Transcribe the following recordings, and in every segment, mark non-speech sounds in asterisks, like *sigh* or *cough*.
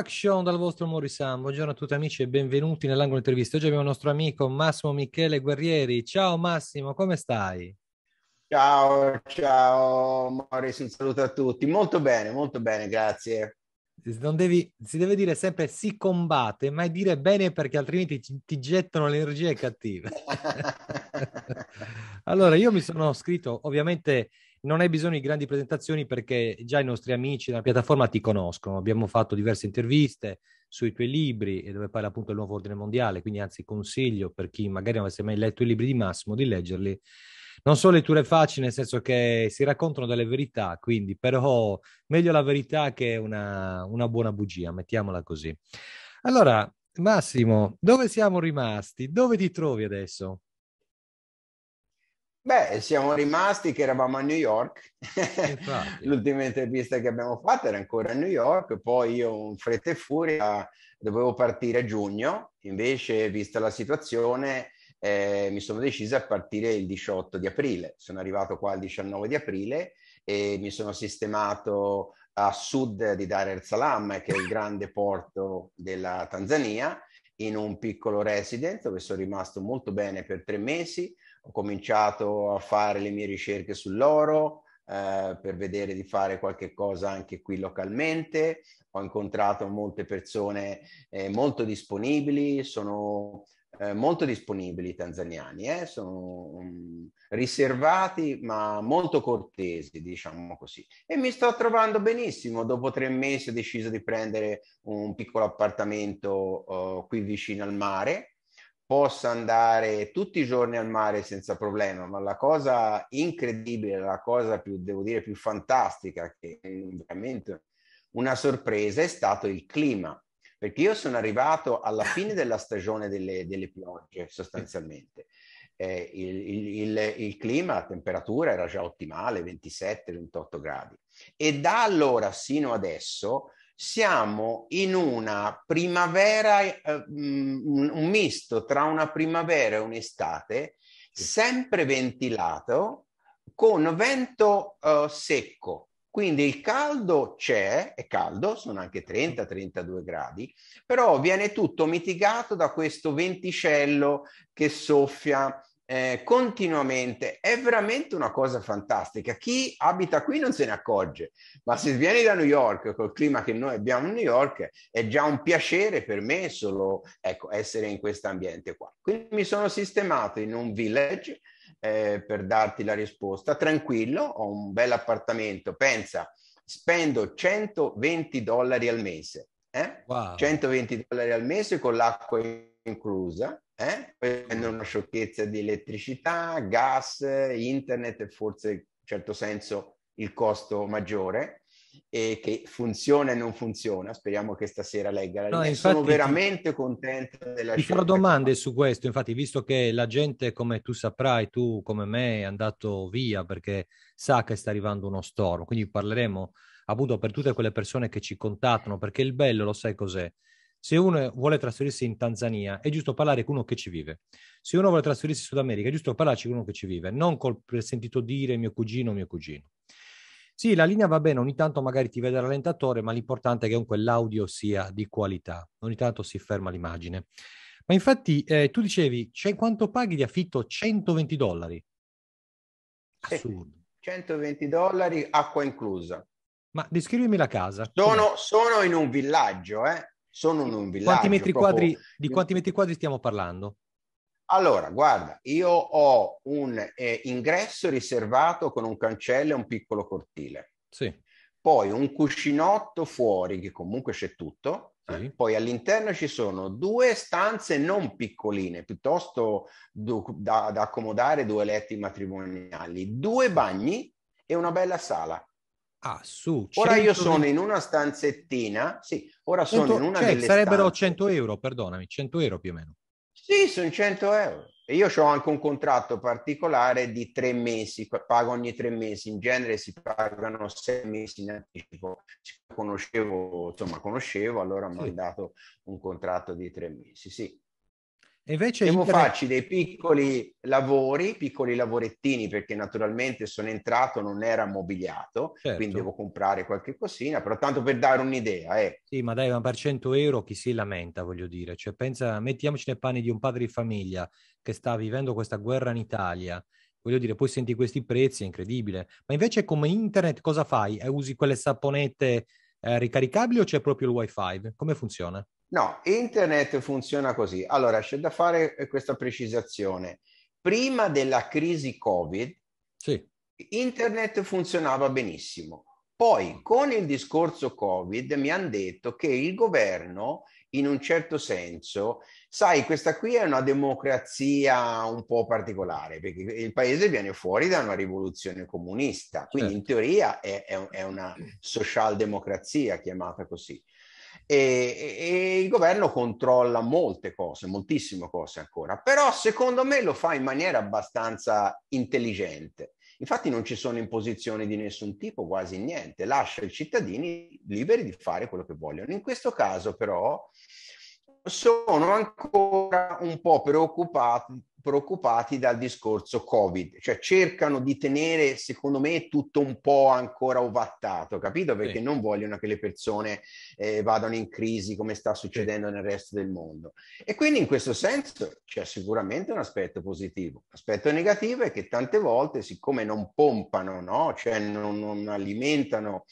Action dal vostro Morisan. Buongiorno a tutti amici e benvenuti nell'angolo intervista. Oggi abbiamo il nostro amico Massimo Michele Guerrieri. Ciao Massimo, come stai? Ciao, ciao Maurizio, un saluto a tutti. Molto bene, molto bene, grazie. Devi, si deve dire sempre si combatte, mai dire bene perché altrimenti ti, ti gettano le energie cattive. *laughs* *laughs* allora, io mi sono scritto ovviamente non hai bisogno di grandi presentazioni perché già i nostri amici della piattaforma ti conoscono. Abbiamo fatto diverse interviste sui tuoi libri e eh, dove parla appunto del nuovo ordine mondiale, quindi anzi consiglio per chi magari non avesse mai letto i libri di Massimo di leggerli. Non sono letture facili, nel senso che si raccontano delle verità, quindi però meglio la verità che una, una buona bugia, mettiamola così. Allora, Massimo, dove siamo rimasti? Dove ti trovi adesso? Beh, siamo rimasti che eravamo a New York. *laughs* L'ultima intervista che abbiamo fatto era ancora a New York, poi io in fretta e furia dovevo partire a giugno, invece vista la situazione eh, mi sono deciso a partire il 18 di aprile. Sono arrivato qua il 19 di aprile e mi sono sistemato a sud di Dar es Salaam, che è il grande porto della Tanzania, in un piccolo residence dove sono rimasto molto bene per tre mesi ho cominciato a fare le mie ricerche sull'oro eh, per vedere di fare qualche cosa anche qui localmente. Ho incontrato molte persone eh, molto disponibili, sono eh, molto disponibili i tanzaniani, eh. sono um, riservati ma molto cortesi, diciamo così. E mi sto trovando benissimo. Dopo tre mesi ho deciso di prendere un piccolo appartamento oh, qui vicino al mare possa andare tutti i giorni al mare senza problema, ma la cosa incredibile, la cosa più, devo dire, più fantastica, che è veramente una sorpresa, è stato il clima. Perché io sono arrivato alla fine della stagione delle, delle piogge, sostanzialmente. Eh, il, il, il, il, clima, la temperatura era già ottimale, 27-28 gradi. E da allora sino adesso siamo in una primavera, eh, mm, un misto tra una primavera e un'estate, sempre ventilato, con vento eh, secco. Quindi il caldo c'è, è caldo, sono anche 30-32 gradi, però viene tutto mitigato da questo venticello che soffia eh, continuamente. È veramente una cosa fantastica. Chi abita qui non se ne accorge, ma se vieni da New York col clima che noi abbiamo a New York è già un piacere per me solo ecco, essere in questo ambiente qua. Quindi mi sono sistemato in un village eh, per darti la risposta, tranquillo, ho un bel appartamento, pensa, spendo 120 dollari al mese. Eh? Wow. 120 dollari al mese con l'acqua inclusa, eh? una sciocchezza di elettricità, gas, internet e forse in un certo senso il costo maggiore e che funziona e non funziona. Speriamo che stasera legga la no, linea. Sono veramente ti, contento della Ti farò domande su questo, infatti, visto che la gente, come tu saprai, tu come me, è andato via perché sa che sta arrivando uno stormo, quindi parleremo appunto per tutte quelle persone che ci contattano, perché il bello, lo sai cos'è? Se uno vuole trasferirsi in Tanzania, è giusto parlare con uno che ci vive. Se uno vuole trasferirsi in Sud America, è giusto parlarci con uno che ci vive, non col sentito dire mio cugino, mio cugino. Sì, la linea va bene, ogni tanto magari ti vede rallentatore, ma l'importante è che comunque l'audio sia di qualità, ogni tanto si ferma l'immagine. Ma infatti eh, tu dicevi, c'è quanto paghi di affitto? 120 dollari. Assurdo. 120 dollari, acqua inclusa. Ma descrivimi la casa. Sono, sono in un villaggio, eh? sono in un villaggio. Quanti metri quadri, di quanti metri quadri stiamo parlando? Allora, guarda, io ho un eh, ingresso riservato con un cancello e un piccolo cortile. Sì. Poi un cuscinotto fuori, che comunque c'è tutto. Sì. Eh? Poi all'interno ci sono due stanze non piccoline, piuttosto du- da-, da accomodare due letti matrimoniali, due bagni e una bella sala. Ah, su 100... Ora io sono in una stanzettina, sì, ora sono 100... in una cioè, sarebbero stanze. 100 euro, perdonami, 100 euro più o meno. Sì, sono 100 euro. E io ho anche un contratto particolare di tre mesi, pago ogni tre mesi, in genere si pagano sei mesi in anticipo. Conoscevo, insomma, conoscevo, allora mi sì. hanno dato un contratto di tre mesi, sì invece devo internet... farci dei piccoli lavori, piccoli lavorettini, perché naturalmente sono entrato, non era mobiliato, certo. quindi devo comprare qualche cosina, però tanto per dare un'idea. Eh. Sì, ma dai, ma per 100 euro chi si lamenta, voglio dire. Cioè, pensa, mettiamoci nei panni di un padre di famiglia che sta vivendo questa guerra in Italia, voglio dire, poi senti questi prezzi, è incredibile. Ma invece come internet cosa fai? Eh, usi quelle saponette eh, ricaricabili o c'è proprio il wifi? Come funziona? No, internet funziona così. Allora, c'è da fare eh, questa precisazione. Prima della crisi Covid, sì. internet funzionava benissimo. Poi, con il discorso Covid, mi hanno detto che il governo, in un certo senso, sai, questa qui è una democrazia un po' particolare, perché il paese viene fuori da una rivoluzione comunista, quindi certo. in teoria è, è, è una socialdemocrazia chiamata così e, e, il governo controlla molte cose, moltissime cose ancora, però secondo me lo fa in maniera abbastanza intelligente. Infatti non ci sono imposizioni di nessun tipo, quasi niente, lascia i cittadini liberi di fare quello che vogliono. In questo caso però sono ancora un po' preoccupati preoccupati dal discorso Covid, cioè cercano di tenere, secondo me, tutto un po' ancora ovattato, capito? Perché sì. non vogliono che le persone eh, vadano in crisi come sta succedendo sì. nel resto del mondo. E quindi in questo senso c'è sicuramente un aspetto positivo. L'aspetto negativo è che tante volte, siccome non pompano, no? cioè non, non alimentano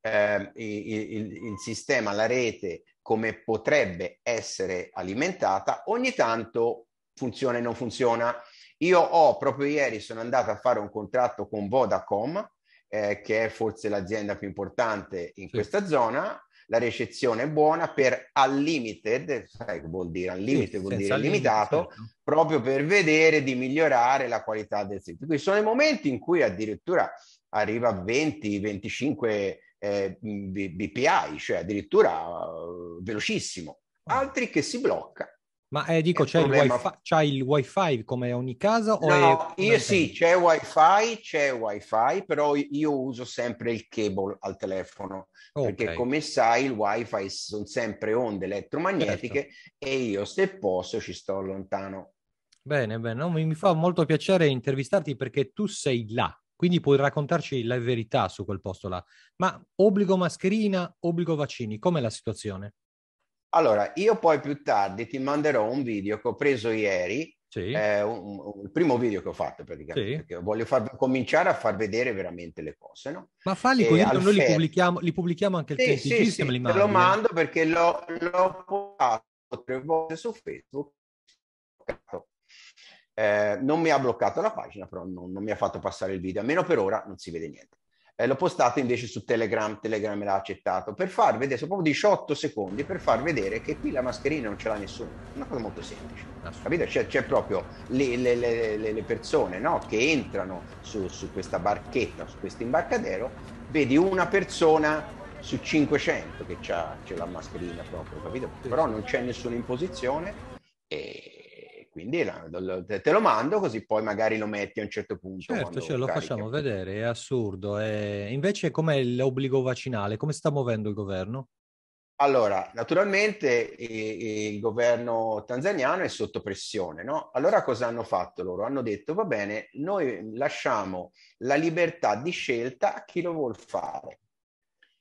eh, il, il, il sistema, la rete, come potrebbe essere alimentata, ogni tanto funziona e non funziona. Io ho proprio ieri sono andato a fare un contratto con Vodacom, eh, che è forse l'azienda più importante in sì. questa zona. La recezione è buona per unlimited, sai che vuol dire unlimited, sì, vuol dire limitato, certo. proprio per vedere di migliorare la qualità del sito. Quindi sono i momenti in cui addirittura arriva a 20-25 eh, BPI, cioè addirittura uh, velocissimo. Ah. Altri che si blocca ma eh, dico, c'è il, wifi, c'è il, wifi, come ogni casa? no, è... io sì, c'è wifi, c'è wifi, però io uso sempre il cable al telefono, okay. perché come sai il wifi sono sempre onde elettromagnetiche certo. e io se posso ci sto lontano. Bene, bene, no, mi fa molto piacere intervistarti perché tu sei là, quindi puoi raccontarci la verità su quel posto là. Ma obbligo mascherina, obbligo vaccini, com'è la situazione? Allora, io poi più tardi ti manderò un video che ho preso ieri, sì. eh, un, un, il primo video che ho fatto praticamente, sì. perché voglio far, cominciare a far vedere veramente le cose. No? Ma falli così, noi li, pubblichiamo, li pubblichiamo, anche sì, il sì, sì, sì, te lo eh. mando perché l'ho, l'ho postato tre volte su Facebook. Eh, non mi ha bloccato la pagina, però non, non mi ha fatto passare il video, almeno per ora non si vede niente eh, l'ho postato invece su Telegram, Telegram l'ha accettato, per far vedere, sono proprio 18 secondi, per far vedere che qui la mascherina non ce l'ha nessuno, una cosa molto semplice, capito? C'è, c'è proprio le, le, le, le persone no? che entrano su, su questa barchetta, su questo imbarcadero, vedi una persona su 500 che c'ha, c'è la mascherina proprio, capito? Però non c'è nessuna imposizione e quindi lo, te lo mando così poi magari lo metti a un certo punto. Certo, cioè, lo carichi. facciamo vedere, è assurdo. È... Invece com'è l'obbligo vaccinale? Come sta muovendo il governo? Allora, naturalmente il governo tanzaniano è sotto pressione, no? Allora cosa hanno fatto loro? Hanno detto, va bene, noi lasciamo la libertà di scelta a chi lo vuol fare.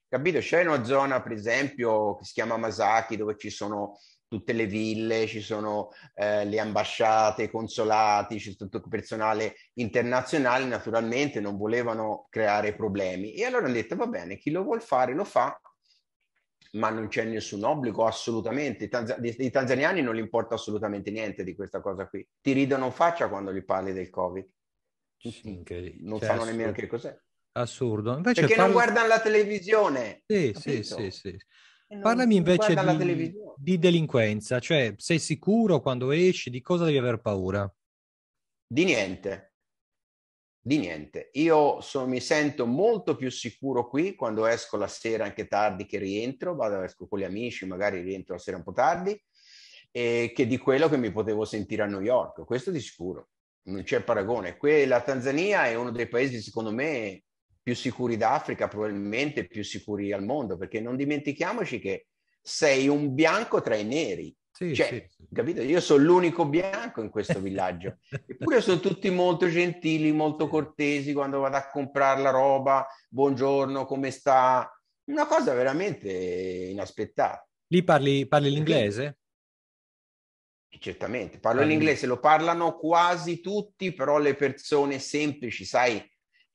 Capito? C'è una zona, per esempio, che si chiama Masaki, dove ci sono tutte le ville, ci sono eh, le ambasciate, i consolati, c'è tutto il personale internazionale, naturalmente non volevano creare problemi. E allora hanno detto, va bene, chi lo vuol fare lo fa, ma non c'è nessun obbligo assolutamente. I, tanz- tanzaniani non gli importa assolutamente niente di questa cosa qui. Ti ridono in faccia quando gli parli del Covid. Non cioè, sanno nemmeno che cos'è. Assurdo. Invece Perché parlo... non guardano la televisione. Sì, capito? sì, sì, sì. Parlami invece di, di, delinquenza, cioè sei sicuro quando esci, di cosa devi aver paura? Di niente, di niente. Io so, mi sento molto più sicuro qui quando esco la sera anche tardi che rientro, vado, esco con gli amici, magari rientro la sera un po' tardi, eh, che di quello che mi potevo sentire a New York, questo di sicuro, non c'è paragone. Qui la Tanzania è uno dei paesi, secondo me, più sicuri d'Africa, probabilmente più sicuri al mondo, perché non dimentichiamoci che sei un bianco tra i neri. Sì, cioè, sì, sì. capito? Io sono l'unico bianco in questo *laughs* villaggio, eppure sono tutti molto gentili, molto cortesi quando vado a comprare la roba, buongiorno, come sta? Una cosa veramente inaspettata. Lì parli, parli l'inglese? Certamente, parlo parli... l'inglese, lo parlano quasi tutti, però le persone semplici, sai,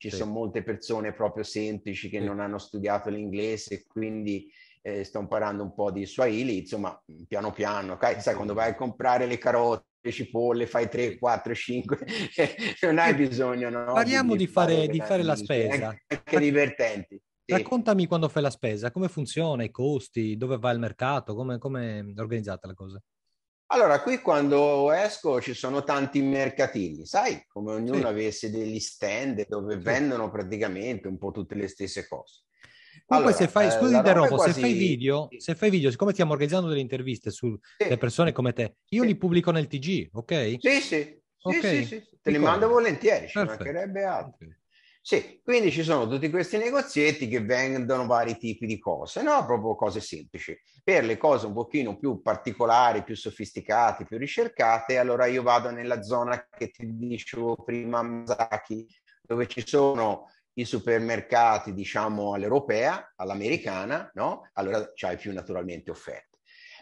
ci sì. sono molte persone proprio semplici che sì. non hanno studiato l'inglese, quindi eh, sto imparando un po' di Swahili, insomma, piano piano, okay? sai, quando vai a comprare le carote, cipolle, fai 3, 4, 5, non hai bisogno. No? Parliamo di, di, fare, fare, di fare la spesa. Anche, divertenti. Sì. Raccontami quando fai la spesa, come funziona, i costi, dove va il mercato, come è organizzata la cosa? Allora, qui quando esco ci sono tanti mercatini, sai, come ognuno sì. avesse degli stand dove vendono praticamente un po' tutte le stesse cose. Comunque allora, se fai, eh, scusi interrompo, quasi... se fai video, sì. se fai video, siccome stiamo organizzando delle interviste sulle sì. persone come te, io sì. li pubblico nel TG, ok? Sì, sì, okay. te li mando volentieri, Perfetto. ci mancherebbe altro. Okay. Sì, quindi ci sono tutti questi negozietti che vendono vari tipi di cose, no? Proprio cose semplici. Per le cose un pochino più particolari, più sofisticate, più ricercate, allora io vado nella zona che ti dicevo prima, Masaki, dove ci sono i supermercati, diciamo, all'europea, all'americana, no? Allora c'hai più naturalmente offerte.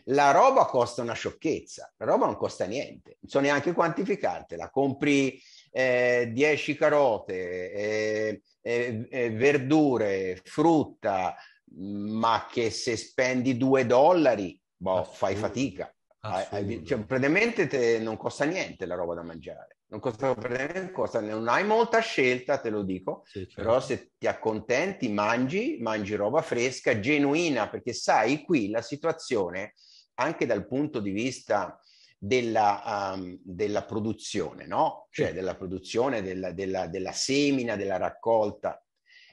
La roba costa una sciocchezza, la roba non costa niente, non so neanche quantificartela, compri eh, 10 carote, eh, eh, eh, verdure, frutta, mm, ma che se spendi 2 dollari, boh, fai fatica. Cioè, praticamente te, non costa niente la roba da mangiare. Non costa, costa, non hai molta scelta, te lo dico, sì, certo. però se ti accontenti, mangi, mangi roba fresca, genuina, perché sai, qui la situazione, anche dal punto di vista della, um, della produzione, no? Cioè della produzione, della, della, della semina, della raccolta.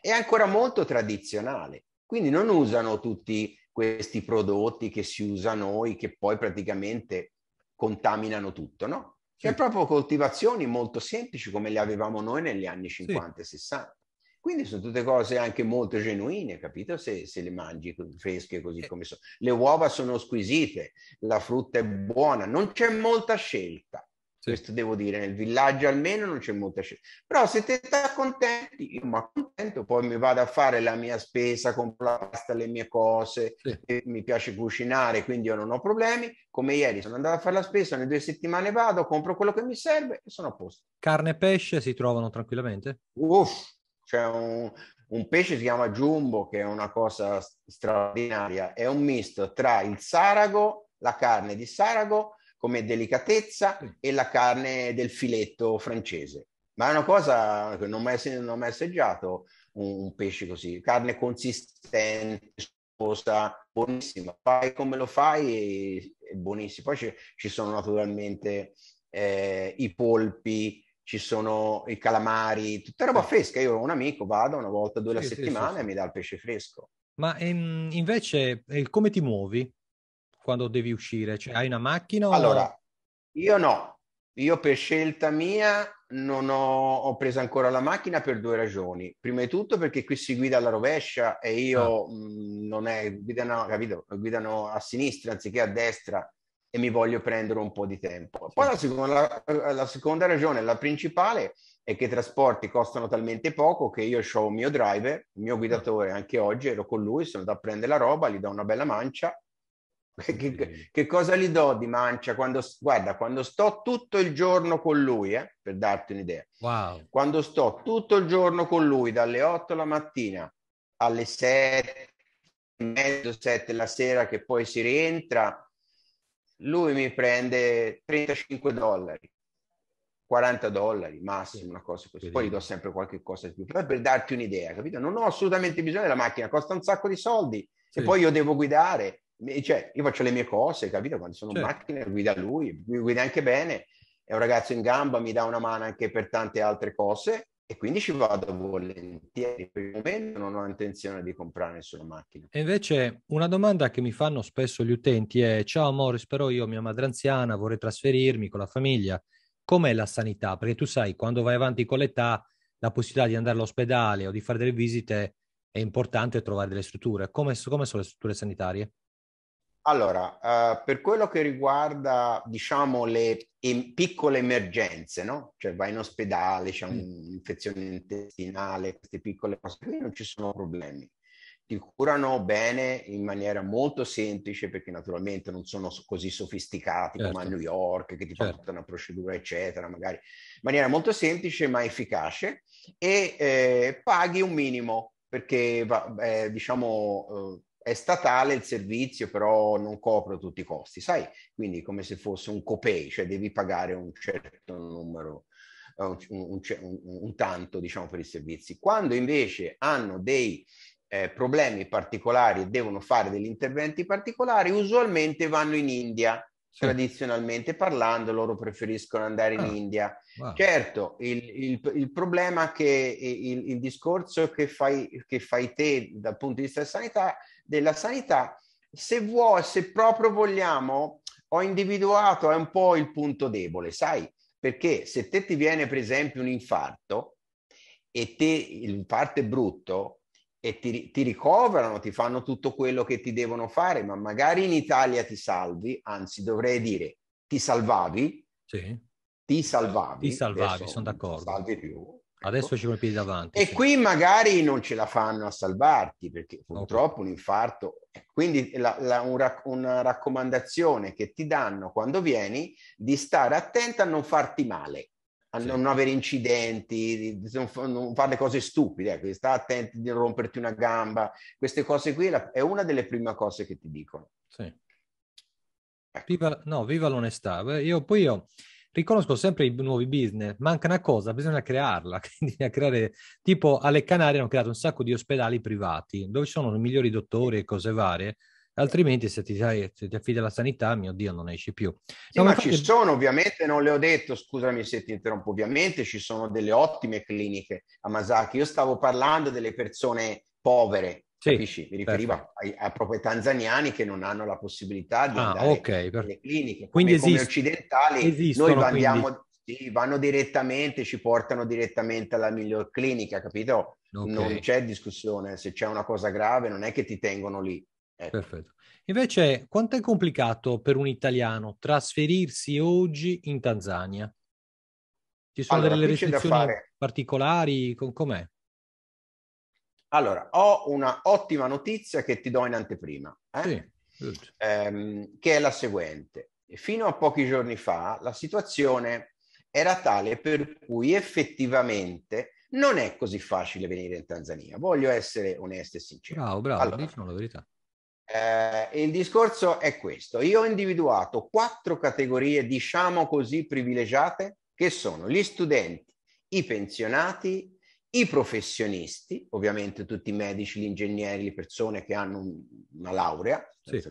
È ancora molto tradizionale, quindi non usano tutti questi prodotti che si usano noi, che poi praticamente contaminano tutto, no? Sono cioè sì. proprio coltivazioni molto semplici come le avevamo noi negli anni 50 sì. e 60. Quindi sono tutte cose anche molto genuine, capito? Se, se le mangi fresche così eh. come sono. Le uova sono squisite, la frutta è buona, non c'è molta scelta. Sì. Questo devo dire, nel villaggio almeno non c'è molta scelta. Però se te sta contenti, io mi accontento, poi mi vado a fare la mia spesa, compro la pasta, le mie cose, sì. mi piace cucinare, quindi io non ho problemi. Come ieri sono andato a fare la spesa, nelle due settimane vado, compro quello che mi serve e sono a posto. Carne e pesce si trovano tranquillamente? Uff, c'è un, un pesce si chiama Jumbo, che è una cosa straordinaria, è un misto tra il sarago, la carne di sarago come delicatezza e la carne del filetto francese. Ma è una cosa che non ho mai, non ho mai assaggiato un, un, pesce così, carne consistente, sposa, buonissima. Fai come lo fai, è, è buonissimo. Poi ci sono naturalmente eh, i polpi, ci sono i calamari, tutta roba fresca. Io ho un amico, vado una volta, due la sì, settimana sì, sì. e mi dà il pesce fresco. Ma in, ehm, invece eh, come ti muovi quando devi uscire? Cioè, hai una macchina? O... Allora, io no. Io per scelta mia non ho, ho, preso ancora la macchina per due ragioni. Prima di tutto perché qui si guida alla rovescia e io ah. mh, mhmm, non è, guidano, capito, guidano a sinistra anziché a destra e mi voglio prendere un po' di tempo. Poi la seconda, la, la seconda ragione, la principale, è che i trasporti costano talmente poco che io ho un mio driver, il mio guidatore, anche oggi ero con lui, sono andato a prendere la roba, gli do una bella mancia. Che, che, cosa gli do di mancia quando, guarda, quando sto tutto il giorno con lui, eh, per darti un'idea, wow. quando sto tutto il giorno con lui dalle 8 la mattina alle 7, mezzo, 7 la sera che poi si rientra, lui mi prende 35 dollari, 40 dollari massimo, una cosa così. Poi gli do sempre qualche cosa di più, però per darti un'idea, capito? Non ho assolutamente bisogno della macchina, costa un sacco di soldi sì. e poi io devo guidare. Cioè, io faccio le mie cose, capito? Quando sono certo. in macchina guida lui, mi guida anche bene, è un ragazzo in gamba, mi dà una mano anche per tante altre cose e quindi ci vado volentieri. Per il momento non ho intenzione di comprare nessuna macchina. E invece una domanda che mi fanno spesso gli utenti è: Ciao Morris, però io, mia madre anziana, vorrei trasferirmi con la famiglia. Com'è la sanità? Perché tu sai, quando vai avanti con l'età, la possibilità di andare all'ospedale o di fare delle visite è importante trovare delle strutture. Come, come sono le strutture sanitarie? Allora, uh, per quello che riguarda, diciamo, le em- piccole emergenze, no? Cioè vai in ospedale, c'è un'infezione intestinale, queste piccole cose, qui non ci sono problemi. Ti curano bene in maniera molto semplice perché naturalmente non sono così sofisticati certo. come a certo. New York che ti certo. portano una procedura, eccetera, magari in maniera molto semplice ma efficace e eh, paghi un minimo perché eh, diciamo... Eh, è statale il servizio, però non copre tutti i costi, sai? Quindi come se fosse un copay, cioè devi pagare un certo numero, eh, un, un, un, un tanto, diciamo, per i servizi. Quando invece hanno dei eh, problemi particolari e devono fare degli interventi particolari, usualmente vanno in India. Sì. Tradizionalmente parlando, loro preferiscono andare in ah, India. Wow. Certo, il, il, il problema che il, il discorso che fai, che fai te dal punto di vista della sanità della sanità, se vuoi, se proprio vogliamo, ho individuato è un po' il punto debole, sai? Perché se te ti viene per esempio un infarto e te l'infarto è brutto e ti, ti ricoverano, ti fanno tutto quello che ti devono fare, ma magari in Italia ti salvi, anzi dovrei dire ti salvavi, sì. ti salvavi, ti salvavi, sono d'accordo. Salvi più, Ecco. Adesso ci colpi davanti. E sì. qui magari non ce la fanno a salvarti perché purtroppo okay. un infarto. Eh, quindi la, la, un rac- una raccomandazione che ti danno quando vieni di stare attenta a non farti male, a sì. non avere incidenti, di, non, non, fare cose stupide. Ecco, sta attenti di romperti una gamba. Queste cose qui la, è una delle prime cose che ti dicono. Sì. Ecco. Viva, no, viva l'onestà. Io poi io riconosco sempre i nuovi business, manca una cosa, bisogna crearla, *laughs* quindi bisogna creare, tipo alle Canarie hanno creato un sacco di ospedali privati, dove sono i migliori dottori e cose varie, altrimenti se ti, sai, se ti affidi alla sanità, mio Dio, non esci più. Sì, no, ma infatti... ci sono, ovviamente, non le ho detto, scusami se ti interrompo, ovviamente ci sono delle ottime cliniche a Masaki, io stavo parlando delle persone povere, sì, capisci? Mi riferivo ai, a, proprio ai tanzaniani che non hanno la possibilità di ah, andare okay, per... nelle cliniche. Quindi come, esiste, come occidentali esistono, noi andiamo, sì, vanno direttamente, ci portano direttamente alla miglior clinica, capito? Okay. Non c'è discussione, se c'è una cosa grave non è che ti tengono lì. Ecco. Perfetto. Invece, quanto è complicato per un italiano trasferirsi oggi in Tanzania? Ci sono allora, delle restrizioni fare... particolari? Com'è? Allora, ho una ottima notizia che ti do in anteprima, eh? sì, ehm, che è la seguente. Fino a pochi giorni fa la situazione era tale per cui effettivamente non è così facile venire in Tanzania. Voglio essere onesto e sincero. Bravo, bravo, allora, diciamo la verità. Eh, il discorso è questo. Io ho individuato quattro categorie, diciamo così, privilegiate, che sono gli studenti, i pensionati, i professionisti, ovviamente tutti i medici, gli ingegneri, le persone che hanno una laurea, sì.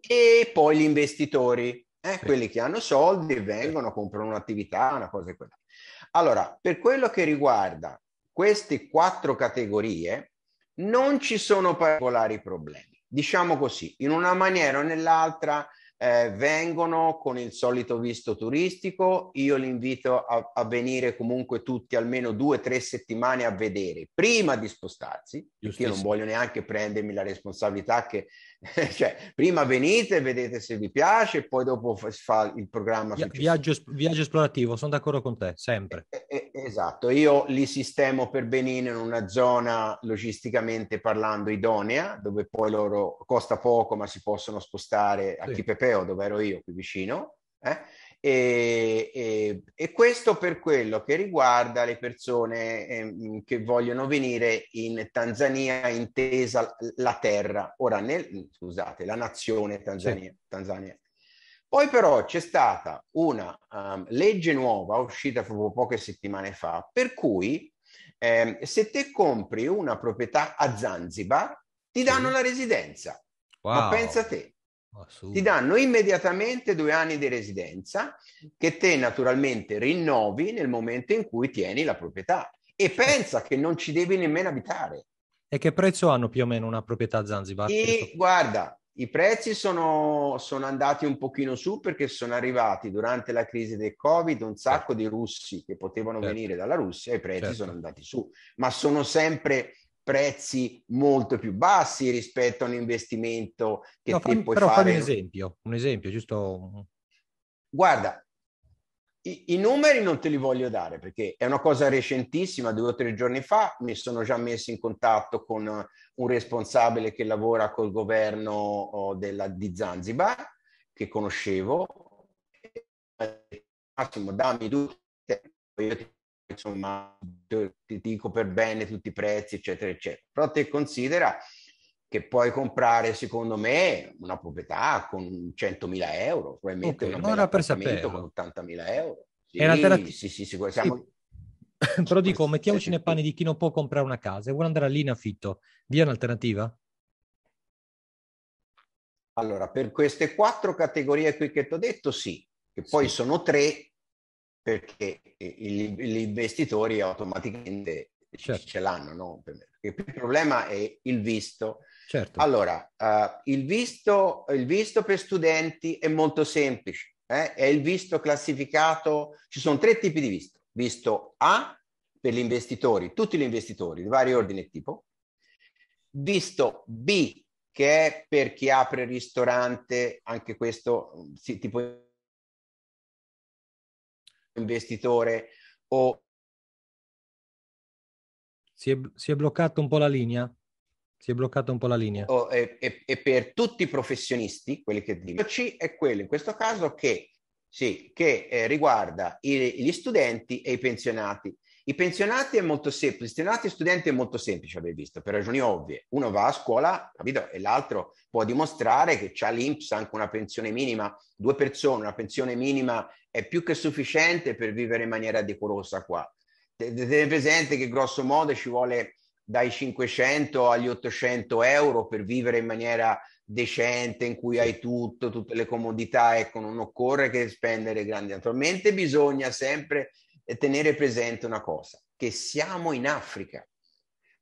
e poi gli investitori, eh, sì. quelli che hanno soldi e vengono, comprano un'attività, una cosa e quella. Allora, per quello che riguarda queste quattro categorie, non ci sono particolari problemi. Diciamo così, in una maniera o nell'altra eh, vengono con il solito visto turistico, io li invito a, a venire comunque tutti almeno due o tre settimane a vedere prima di spostarsi, perché io non voglio neanche prendermi la responsabilità che *laughs* cioè, prima venite, vedete se vi piace, poi dopo fa il programma Vi- viaggio, viaggio, esplorativo, sono d'accordo con te, sempre. Eh, eh, esatto, io li sistemo per benino in una zona logisticamente parlando idonea, dove poi loro costa poco ma si possono spostare a sì. Chipepeo, dove ero io, qui vicino. Eh? E, e, e, questo per quello che riguarda le persone eh, che vogliono venire in Tanzania, intesa la terra, ora nel, scusate, la nazione Tanzania. Sì. Tanzania. Poi però c'è stata una um, legge nuova uscita proprio poche settimane fa, per cui eh, se te compri una proprietà a Zanzibar ti danno sì. la residenza. Wow. Ma pensa te, Assurdo. Ti danno immediatamente due anni di residenza che te naturalmente rinnovi nel momento in cui tieni la proprietà e pensa che non ci devi nemmeno abitare. E che prezzo hanno più o meno una proprietà a Zanzibar? E, guarda, i prezzi sono, sono, andati un pochino su perché sono arrivati durante la crisi del Covid un sacco certo. di russi che potevano certo. venire dalla Russia, e i prezzi certo. sono andati su, ma sono sempre prezzi molto più bassi rispetto a un investimento che no, fammi, puoi però fare. Però un esempio, un esempio, giusto... Guarda, i, i, numeri non te li voglio dare perché è una cosa recentissima, due o tre giorni fa mi sono già messo in contatto con un responsabile che lavora col governo oh, della, di Zanzibar, che conoscevo. Eh, Massimo, dammi due, io ti insomma, ti dico per bene tutti i prezzi, eccetera, eccetera. Però te considera che puoi comprare, secondo me, una proprietà con 100.000 euro, probabilmente okay, un appartamento con 80.000 euro. Sì, Era terati... sì, sì, sicur- siamo... sì. *laughs* Però dico, mettiamoci nei panni di chi non può comprare una casa e vuole andare lì in affitto. Vi è un'alternativa? Allora, per queste quattro categorie qui che ti ho detto, sì. Che poi sì. sono tre perché gli investitori automaticamente certo. ce l'hanno. No? il problema è il visto. Certo. Allora, uh, il, visto, il, visto, per studenti è molto semplice. Eh? È il visto classificato, ci sono tre tipi di visto. Visto A per gli investitori, tutti gli investitori di vari ordini e tipo. Visto B che è per chi apre ristorante, anche questo si, tipo investitore o... Si è, si è bloccata un po' la linea? Si è bloccata un po' la linea. Oh, e, e, e, per tutti i professionisti, quelli che dicono, C è quello in questo caso che, sì, che eh, riguarda i, gli studenti e i pensionati. I pensionati è molto semplice, pensionati e studenti è molto semplice, avete visto, per ragioni ovvie. Uno va a scuola, capito? E l'altro può dimostrare che ha l'INPS anche una pensione minima, due persone, una pensione minima è più che sufficiente per vivere in maniera decorosa qua. Tenete presente che grosso modo ci vuole dai 500 agli 800 euro per vivere in maniera decente, in cui hai tutto, tutte le comodità, ecco, non occorre che spendere grandi. Naturalmente bisogna sempre tenere presente una cosa, che siamo in Africa.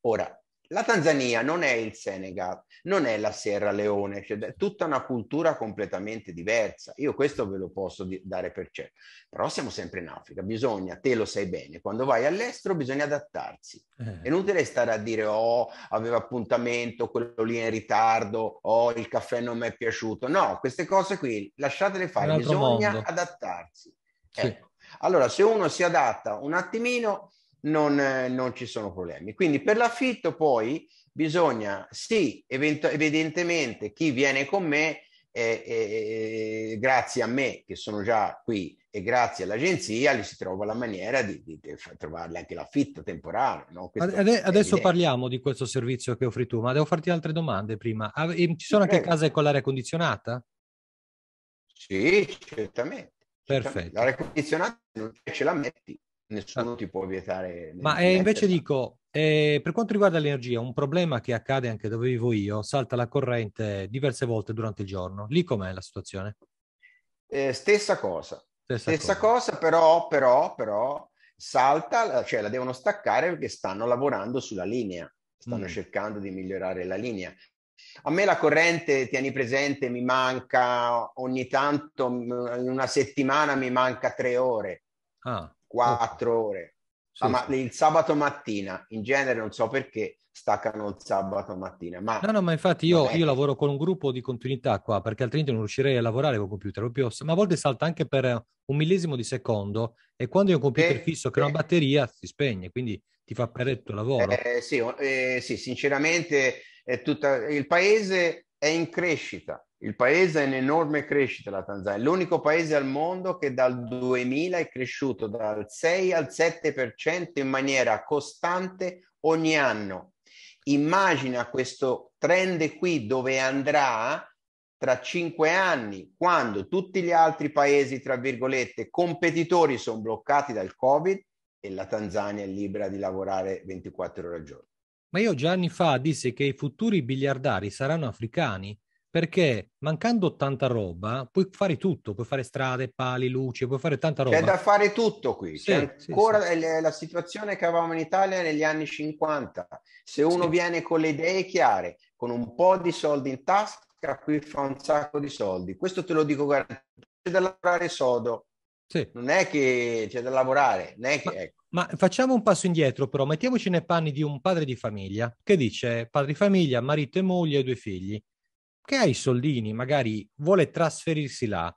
Ora, la Tanzania non è il Senegal, non è la Sierra Leone, cioè è tutta una cultura completamente diversa. Io questo ve lo posso dare per certo. Però siamo sempre in Africa, bisogna, te lo sai bene, quando vai all'estero bisogna adattarsi. Eh. È inutile stare a dire oh, aveva appuntamento, quello lì è in ritardo, oh, il caffè non mi è piaciuto. No, queste cose qui lasciatele fare, bisogna mondo. adattarsi. Sì. Ecco. Allora, se uno si adatta un attimino, non, eh, non ci sono problemi. Quindi per l'affitto poi bisogna, sì, evento- evidentemente chi viene con me, eh, eh, eh, grazie a me che sono già qui e grazie all'agenzia gli si trova la maniera di, di, di trovarle anche l'affitto temporaneo. No? Ade- adesso parliamo di questo servizio che offri tu, ma devo farti altre domande prima. Ah, ci sono anche Prego. case con l'aria condizionata? Sì, certamente. Perfetto. L'aria condizionata non ce la metti nessuno ti può vietare. Ma eh, invece dico, eh, per quanto riguarda l'energia, un problema che accade anche dove vivo io, salta la corrente diverse volte durante il giorno. Lì com'è la situazione? Eh, stessa cosa. Stessa, stessa cosa. cosa, però, però, però salta, cioè la devono staccare perché stanno lavorando sulla linea, stanno mm. cercando di migliorare la linea. A me la corrente, tieni presente, mi manca ogni tanto, in mm, una settimana mi manca tre ore. Ah quattro oh. ore. Sì, ma sì. il sabato mattina, in genere non so perché, staccano il sabato mattina. Ma no, no, ma infatti io, io, lavoro con un gruppo di continuità qua, perché altrimenti non riuscirei a lavorare con il computer. Proprio, ma a volte salta anche per un millesimo di secondo e quando è un computer eh, fisso che eh. una batteria si spegne, quindi ti fa perdere il tuo lavoro. Eh, sì, eh, sì, sinceramente eh, tutta, il paese è in crescita. Il paese è in enorme crescita, la Tanzania, l'unico paese al mondo che dal 2000 è cresciuto dal 6 al 7% in maniera costante ogni anno. Immagina questo trend qui dove andrà tra cinque anni, quando tutti gli altri paesi, tra virgolette, competitori sono bloccati dal Covid e la Tanzania è libera di lavorare 24 ore al giorno. Ma io già anni fa dissi che i futuri biliardari saranno africani perché mancando tanta roba puoi fare tutto, puoi fare strade, pali, luci, puoi fare tanta roba. C'è da fare tutto qui, sì, c'è ancora sì, sì. Eh, la situazione che avevamo in Italia negli anni 50. Se uno viene con le idee chiare, con un po' di soldi in tasca, qui fa un sacco di soldi. Questo te lo dico garantito, c'è da lavorare sodo. Sì. Non è che c'è da lavorare, non è che... Ma... Ecco. Ma facciamo un passo indietro, però, mettiamoci nei panni di un padre di famiglia che dice: padre di famiglia, marito e moglie e due figli che ha i soldini, magari vuole trasferirsi là,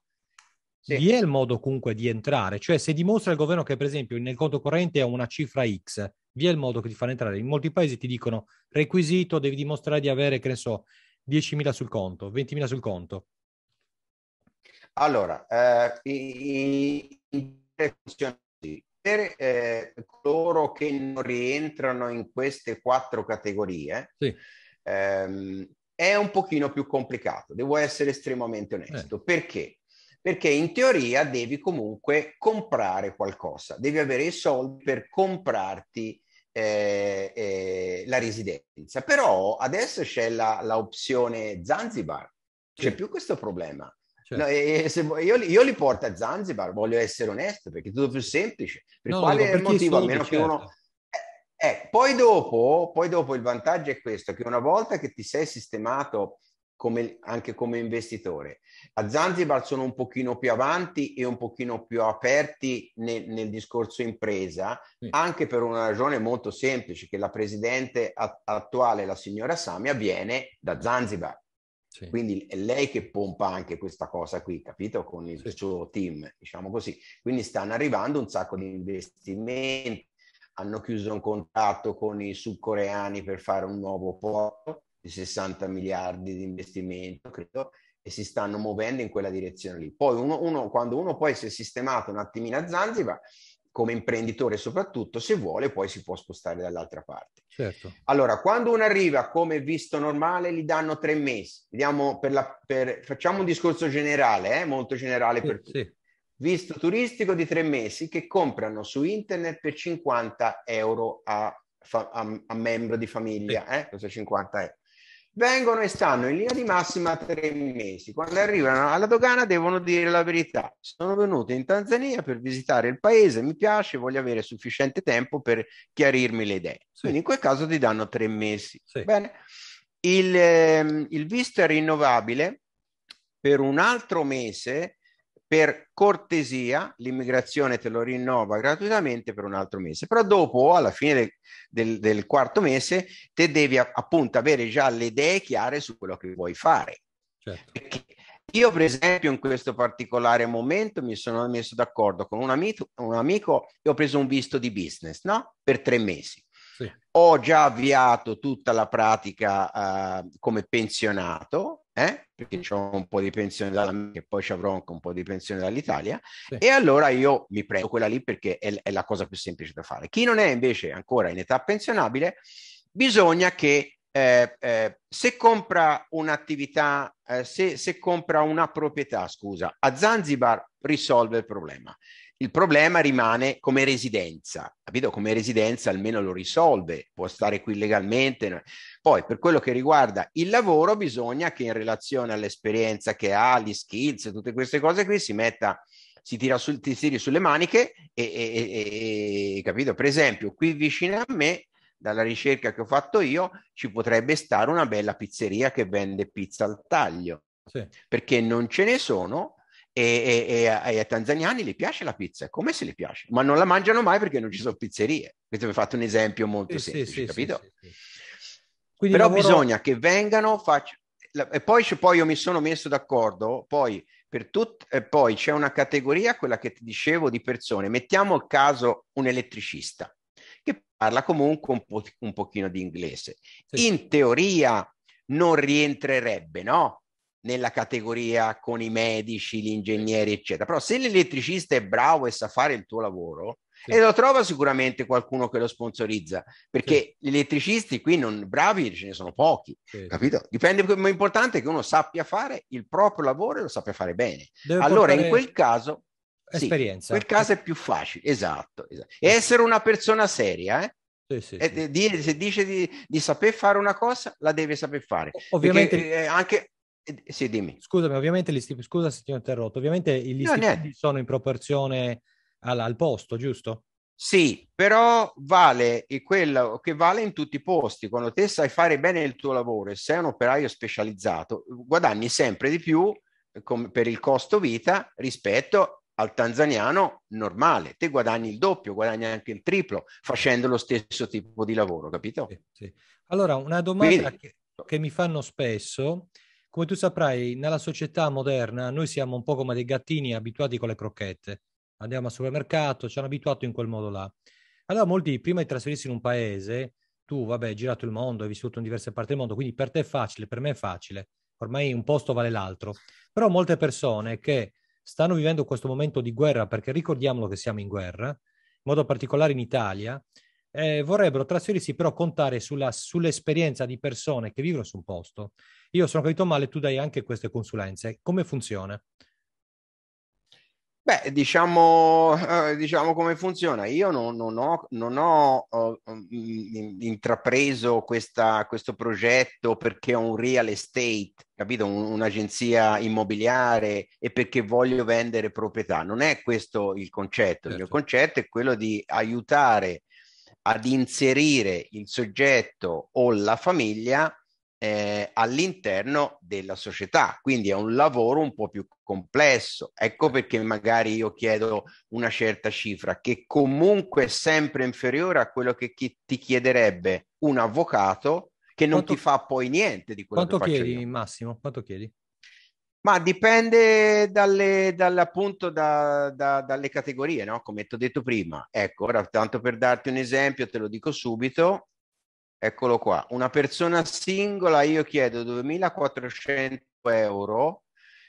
sì. gli è il modo comunque di entrare. Cioè, se dimostra il governo che, per esempio, nel conto corrente ha una cifra X, vi è il modo che ti fanno entrare. In molti paesi ti dicono requisito, devi dimostrare di avere, che ne so, 10.000 sul conto, 20.000 sul conto. Allora, eh, i, i, per eh, coloro che non rientrano in queste quattro categorie, sì. ehm, è un pochino più complicato, devo essere estremamente onesto. Eh. Perché? Perché in teoria devi comunque comprare qualcosa, devi avere i soldi per comprarti eh, eh, la residenza. Però adesso c'è l'opzione Zanzibar, c'è sì. più questo problema. Cioè. No, e, se, io, io, li porto a Zanzibar, voglio essere onesto, perché è tutto più semplice. Per no, quale motivo? A meno certo. che uno certo. Eh, poi, dopo, poi dopo il vantaggio è questo, che una volta che ti sei sistemato come, anche come investitore. A Zanzibar sono un pochino più avanti e un pochino più aperti nel, nel discorso impresa, sì. anche per una ragione molto semplice, che la presidente attuale, la signora Samia, viene da Zanzibar. Sì. Quindi è lei che pompa anche questa cosa qui, capito? Con il sì. suo team, diciamo così. Quindi stanno arrivando un sacco di investimenti hanno chiuso un contratto con i sudcoreani per fare un nuovo porto di 60 miliardi di investimento, credo, e si stanno muovendo in quella direzione lì. Poi uno, uno, quando uno poi si è sistemato un attimino a Zanzibar, come imprenditore soprattutto, se vuole poi si può spostare dall'altra parte. Certo. Allora, quando uno arriva come visto normale, gli danno tre mesi. Vediamo per la, per, facciamo un discorso generale, eh? molto generale sì, per Sì visto turistico di tre mesi che comprano su internet per 50 euro a, fa, a, a membro di famiglia, eh? Cosa 50 euro. Vengono e stanno in linea di massima tre mesi. Quando arrivano alla dogana devono dire la verità. Sono venuto in Tanzania per visitare il paese, mi piace, voglio avere sufficiente tempo per chiarirmi le idee. Sì. Quindi in quel caso ti danno tre mesi. Sì. Bene. Il, ehm, il visto è rinnovabile per un altro mese per cortesia l'immigrazione te lo rinnova gratuitamente per un altro mese, però dopo, alla fine del, del, del quarto mese, te devi appunto avere già le idee chiare su quello che vuoi fare. Certo. io, per esempio, in questo particolare momento mi sono messo d'accordo con un amico, un amico e ho preso un visto di business no? per tre mesi. Sì. Ho già avviato tutta la pratica uh, come pensionato, eh? perché ho un po' di pensione dalla che poi ci avrò anche un po' di pensione dall'Italia, sì. e allora io mi prendo quella lì perché è, è, la cosa più semplice da fare. Chi non è invece ancora in età pensionabile, bisogna che eh, eh, se compra un'attività, eh, se, se compra una proprietà, scusa, a Zanzibar risolve il problema il problema rimane come residenza, capito? Come residenza almeno lo risolve, può stare qui legalmente. Poi per quello che riguarda il lavoro bisogna che in relazione all'esperienza che ha, gli skills, tutte queste cose qui si metta, si tira sul, ti tiri sulle maniche e, e, e, e, capito? Per esempio qui vicino a me, dalla ricerca che ho fatto io, ci potrebbe stare una bella pizzeria che vende pizza al taglio, sì. perché non ce ne sono e, e, e, ai tanzaniani gli piace la pizza, come se gli piace, ma non la mangiano mai perché non ci sono pizzerie. Questo vi ho fatto un esempio molto sì, semplice, sì, capito? Sì, Però lavoro... bisogna che vengano, faccio... e poi, poi, io mi sono messo d'accordo, poi, per tut... poi c'è una categoria, quella che ti dicevo, di persone, mettiamo il caso un elettricista, che parla comunque un, po- un pochino di inglese. In teoria non rientrerebbe, no? nella categoria con i medici, gli ingegneri, eccetera. Però se l'elettricista è bravo e sa fare il tuo lavoro, sì. e lo trova sicuramente qualcuno che lo sponsorizza, perché sì. gli elettricisti qui non, bravi ce ne sono pochi, sì. capito? Dipende, ma è importante che uno sappia fare il proprio lavoro e lo sappia fare bene. Deve allora in quel caso... Esperienza. in quel caso è più facile, esatto. esatto. E essere una persona seria, eh? Sì, sì, sì. Dire, se dice di, di, saper fare una cosa, la deve saper fare. Ovviamente. Perché, eh, anche, sì, dimmi. Scusami, ovviamente gli stipendi, scusa se ti ho interrotto, ovviamente gli no, stipendi niente. sono in proporzione al, al posto, giusto? Sì, però vale quello che vale in tutti i posti. Quando te sai fare bene il tuo lavoro e sei un operaio specializzato, guadagni sempre di più eh, com- per il costo vita rispetto al tanzaniano normale. Te guadagni il doppio, guadagni anche il triplo facendo lo stesso tipo di lavoro, capito? Sì, sì. Allora, una domanda Quindi... che, che mi fanno spesso come tu saprai, nella società moderna noi siamo un po' come dei gattini abituati con le crocchette. Andiamo al supermercato, ci hanno abituato in quel modo là. Allora molti, prima di trasferirsi in un paese, tu, vabbè, hai girato il mondo, hai vissuto in diverse parti del mondo, quindi per te è facile, per me è facile. Ormai un posto vale l'altro. Però molte persone che stanno vivendo questo momento di guerra, perché ricordiamolo che siamo in guerra, in modo particolare in Italia, eh, vorrebbero trasferirsi però contare sulla, sull'esperienza di persone che vivono sul posto. Io sono capito male, tu dai anche queste consulenze. Come funziona? Beh, diciamo, eh, diciamo come funziona. Io non, non ho, non ho oh, mm, intrapreso questa, questo progetto perché ho un real estate, capito? Un, un'agenzia immobiliare e perché voglio vendere proprietà. Non è questo il concetto. Certo. Il mio certo. concetto è quello di aiutare ad inserire il soggetto o la famiglia eh, all'interno della società, quindi è un lavoro un po' più complesso. Ecco perché magari io chiedo una certa cifra che comunque è sempre inferiore a quello che chi ti chiederebbe un avvocato che non quanto, ti fa poi niente di quello quanto che chiedi, io. Massimo, quanto chiedi? Ma dipende dalle, dalle appunto da, da, dalle categorie, no? come ti ho detto prima. Ecco, ora tanto per darti un esempio, te lo dico subito. Eccolo qua. Una persona singola, io chiedo 2.400 euro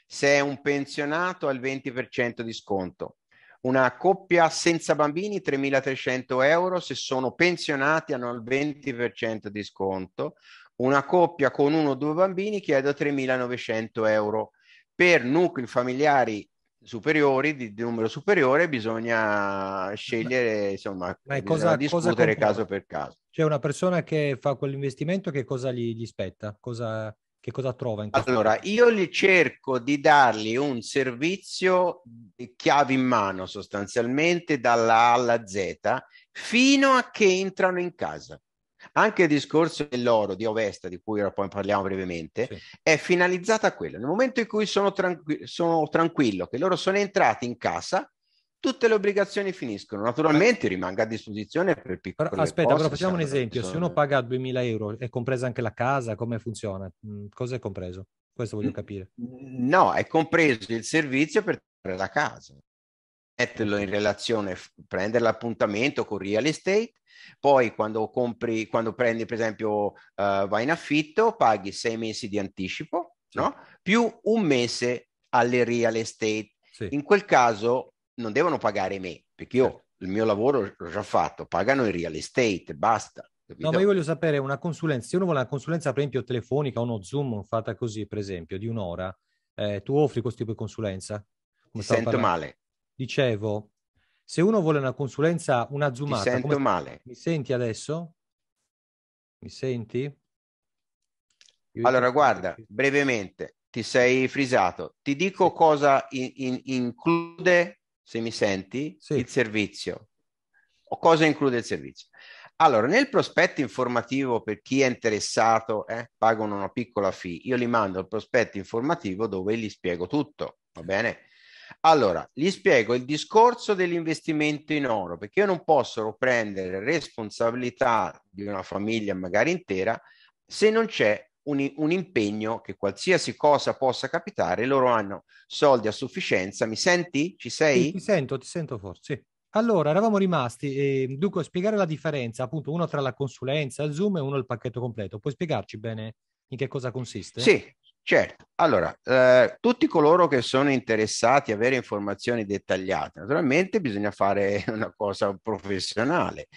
se è un pensionato al 20% di sconto. Una coppia senza bambini 3.300 euro se sono pensionati hanno il 20% di sconto. Una coppia con uno o due bambini chiedo 3.900 euro per nuclei familiari superiori, di, di, numero superiore, bisogna scegliere, insomma, Beh, cosa, discutere cosa caso per caso. C'è una persona che fa quell'investimento, che cosa gli, gli spetta? Cosa, che cosa trova? allora, caso? io gli cerco di dargli un servizio chiave in mano, sostanzialmente, dalla A alla Z, fino a che entrano in casa. Anche il discorso dell'oro di Ovesta, di cui ora poi parliamo brevemente, sì. è finalizzato a quello. Nel momento in cui sono, tranqu- sono tranquillo che loro sono entrati in casa, tutte le obbligazioni finiscono. Naturalmente rimanga a disposizione per piccole però, Aspetta, però facciamo un esempio. Persone... Se uno paga 2000 euro, è compresa anche la casa? Come funziona? Mm, cosa è compreso? Questo voglio capire. No, è compreso il servizio per la casa metterlo in relazione, prendere l'appuntamento con real estate, poi quando compri, quando prendi per esempio uh, vai in affitto, paghi sei mesi di anticipo, sì. no? più un mese alle real estate. Sì. In quel caso non devono pagare me, perché io certo. il mio lavoro l'ho già fatto, pagano in real estate, basta. Capito? No, ma io voglio sapere una consulenza, se uno vuole una consulenza per esempio telefonica, uno Zoom fatta così per esempio di un'ora, eh, tu offri questo tipo di consulenza? Mi sento parlando? male dicevo, se uno vuole una consulenza, una zoomata... Ti sento come... male. Mi senti adesso? Mi senti? Io allora, ti... guarda, brevemente, ti sei frisato. Ti dico cosa in, in, include, se mi senti, sì. il servizio. O cosa include il servizio? Allora, nel prospetto informativo per chi è interessato, eh, pagano una piccola fee, io li mando il prospetto informativo dove gli spiego tutto, va bene? Allora, gli spiego il discorso dell'investimento in oro, perché io non posso prendere responsabilità di una famiglia magari intera se non c'è un, un, impegno che qualsiasi cosa possa capitare, loro hanno soldi a sufficienza. Mi senti? Ci sei? Sì, ti sento, ti sento forse. Allora, eravamo rimasti, eh, dunque, spiegare la differenza, appunto, uno tra la consulenza, il Zoom e uno il pacchetto completo. Puoi spiegarci bene in che cosa consiste? Sì, Certo, allora, eh, tutti coloro che sono interessati a avere informazioni dettagliate, naturalmente bisogna fare *laughs* una cosa professionale.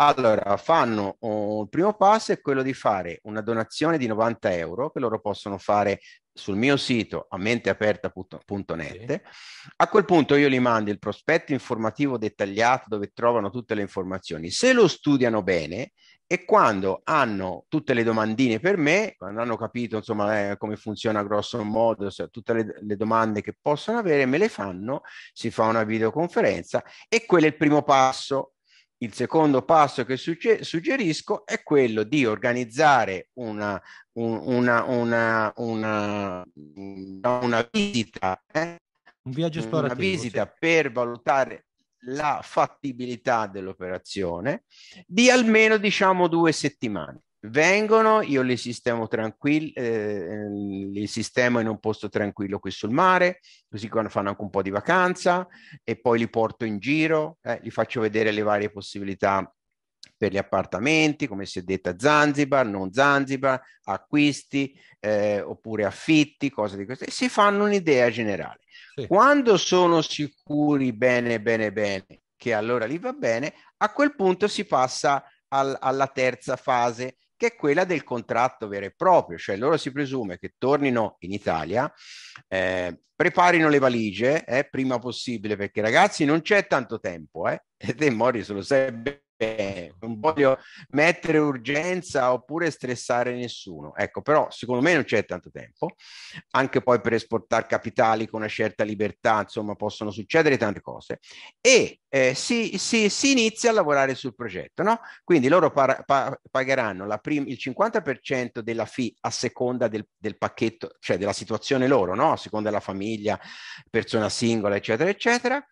Allora, fanno oh, il primo passo è quello di fare una donazione di 90 euro che loro possono fare sul mio sito a menteaperta.net. Sì. A quel punto io gli mando il prospetto informativo dettagliato dove trovano tutte le informazioni. Se lo studiano bene, e quando hanno tutte le domandine per me, quando hanno capito insomma eh, come funziona grosso modo, cioè, tutte le, le, domande che possono avere, me le fanno, si fa una videoconferenza e quello è il primo passo. Il secondo passo che suggerisco è quello di organizzare una, una, una, una, una visita, eh? un viaggio esplorativo, una visita sì. per valutare la fattibilità dell'operazione di almeno diciamo due settimane. Vengono, io li sistemo tranquilli, eh, li sistemo in un posto tranquillo qui sul mare, così quando fanno anche un po' di vacanza e poi li porto in giro, eh, li faccio vedere le varie possibilità per gli appartamenti, come si è detta Zanzibar, non Zanzibar, acquisti eh, oppure affitti, cose di questo, e si fanno un'idea generale. Sì. Quando sono sicuri bene, bene, bene, che allora lì va bene, a quel punto si passa al, alla terza fase, che è quella del contratto vero e proprio, cioè loro si presume che tornino in Italia, eh, preparino le valigie eh, prima possibile, perché ragazzi non c'è tanto tempo, eh? *laughs* e te Morris lo sai non voglio mettere urgenza oppure stressare nessuno. Ecco, però secondo me non c'è tanto tempo, anche poi per esportare capitali con una certa libertà, insomma, possono succedere tante cose. E eh, si, si, si, inizia a lavorare sul progetto, no? Quindi loro par, pa, pagheranno prim- il 50% della FI a seconda del, del, pacchetto, cioè della situazione loro, no? A seconda della famiglia, persona singola, eccetera, eccetera.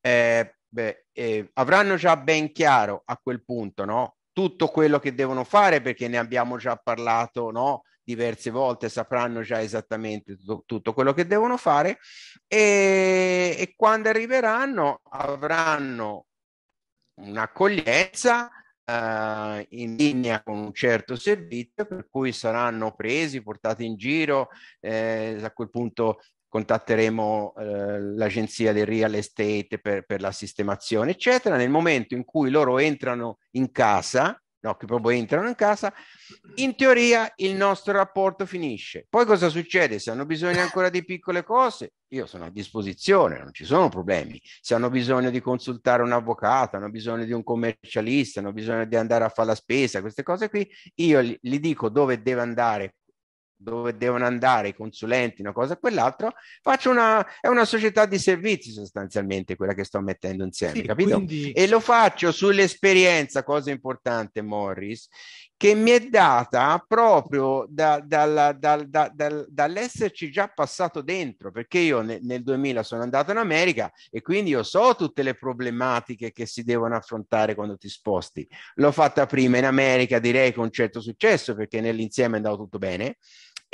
Eh, beh, eh, avranno già ben chiaro a quel punto, no? Tutto quello che devono fare perché ne abbiamo già parlato, no? Diverse volte sapranno già esattamente tutto, tutto quello che devono fare e, e quando arriveranno avranno un'accoglienza eh, in linea con un certo servizio per cui saranno presi, portati in giro, eh, a quel punto contatteremo eh, l'agenzia del real estate per, per, la sistemazione, eccetera. Nel momento in cui loro entrano in casa, no, che proprio entrano in casa, in teoria il nostro rapporto finisce. Poi cosa succede? Se hanno bisogno ancora di piccole cose, io sono a disposizione, non ci sono problemi. Se hanno bisogno di consultare un avvocato, hanno bisogno di un commercialista, hanno bisogno di andare a fare la spesa, queste cose qui, io gli, gli dico dove deve andare dove devono andare i consulenti, una cosa o quell'altra, faccio una, è una società di servizi sostanzialmente quella che sto mettendo insieme, sì, capito? Quindi... E lo faccio sull'esperienza, cosa importante Morris, che mi è data proprio da, dal, dal, dal, dall'esserci già passato dentro, perché io ne, nel 2000 sono andato in America e quindi io so tutte le problematiche che si devono affrontare quando ti sposti. L'ho fatta prima in America, direi con un certo successo, perché nell'insieme è andato tutto bene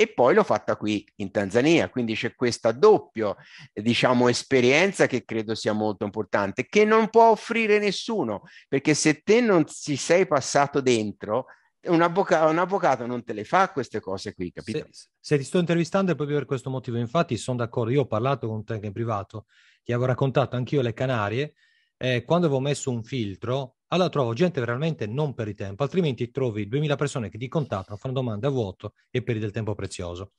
e poi l'ho fatta qui in Tanzania, quindi c'è questa doppia, diciamo, esperienza che credo sia molto importante, che non può offrire nessuno, perché se te non ci sei passato dentro, un, avvoca- un avvocato non te le fa queste cose qui, capito? Se, se, ti sto intervistando è proprio per questo motivo, infatti sono d'accordo, io ho parlato con te anche in privato, ti avevo raccontato anch'io le Canarie, eh, quando avevo messo un filtro allora trovo gente veramente non per il tempo, altrimenti trovi 2000 persone che ti contattano, fanno domande a vuoto e perdi del tempo prezioso.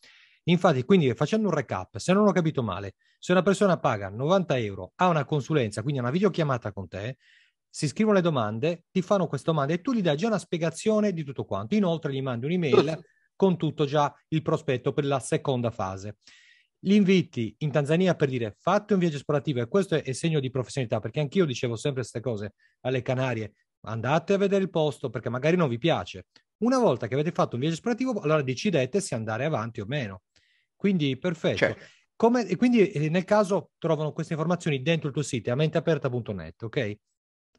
Infatti, quindi facendo un recap, se non ho capito male, se una persona paga 90 euro, ha una consulenza, quindi una videochiamata con te, si scrivono le domande, ti fanno queste domande e tu gli dai già una spiegazione di tutto quanto. Inoltre gli mandi un'email *laughs* con tutto già il prospetto per la seconda fase. Gli inviti in Tanzania per dire fate un viaggio esplorativo e questo è, segno di professionalità perché anch'io dicevo sempre queste cose alle Canarie, andate a vedere il posto perché magari non vi piace. Una volta che avete fatto un viaggio esplorativo, allora decidete se andare avanti o meno. Quindi perfetto. Certo. Come, quindi eh, nel caso trovano queste informazioni dentro il tuo sito, a menteaperta.net, ok?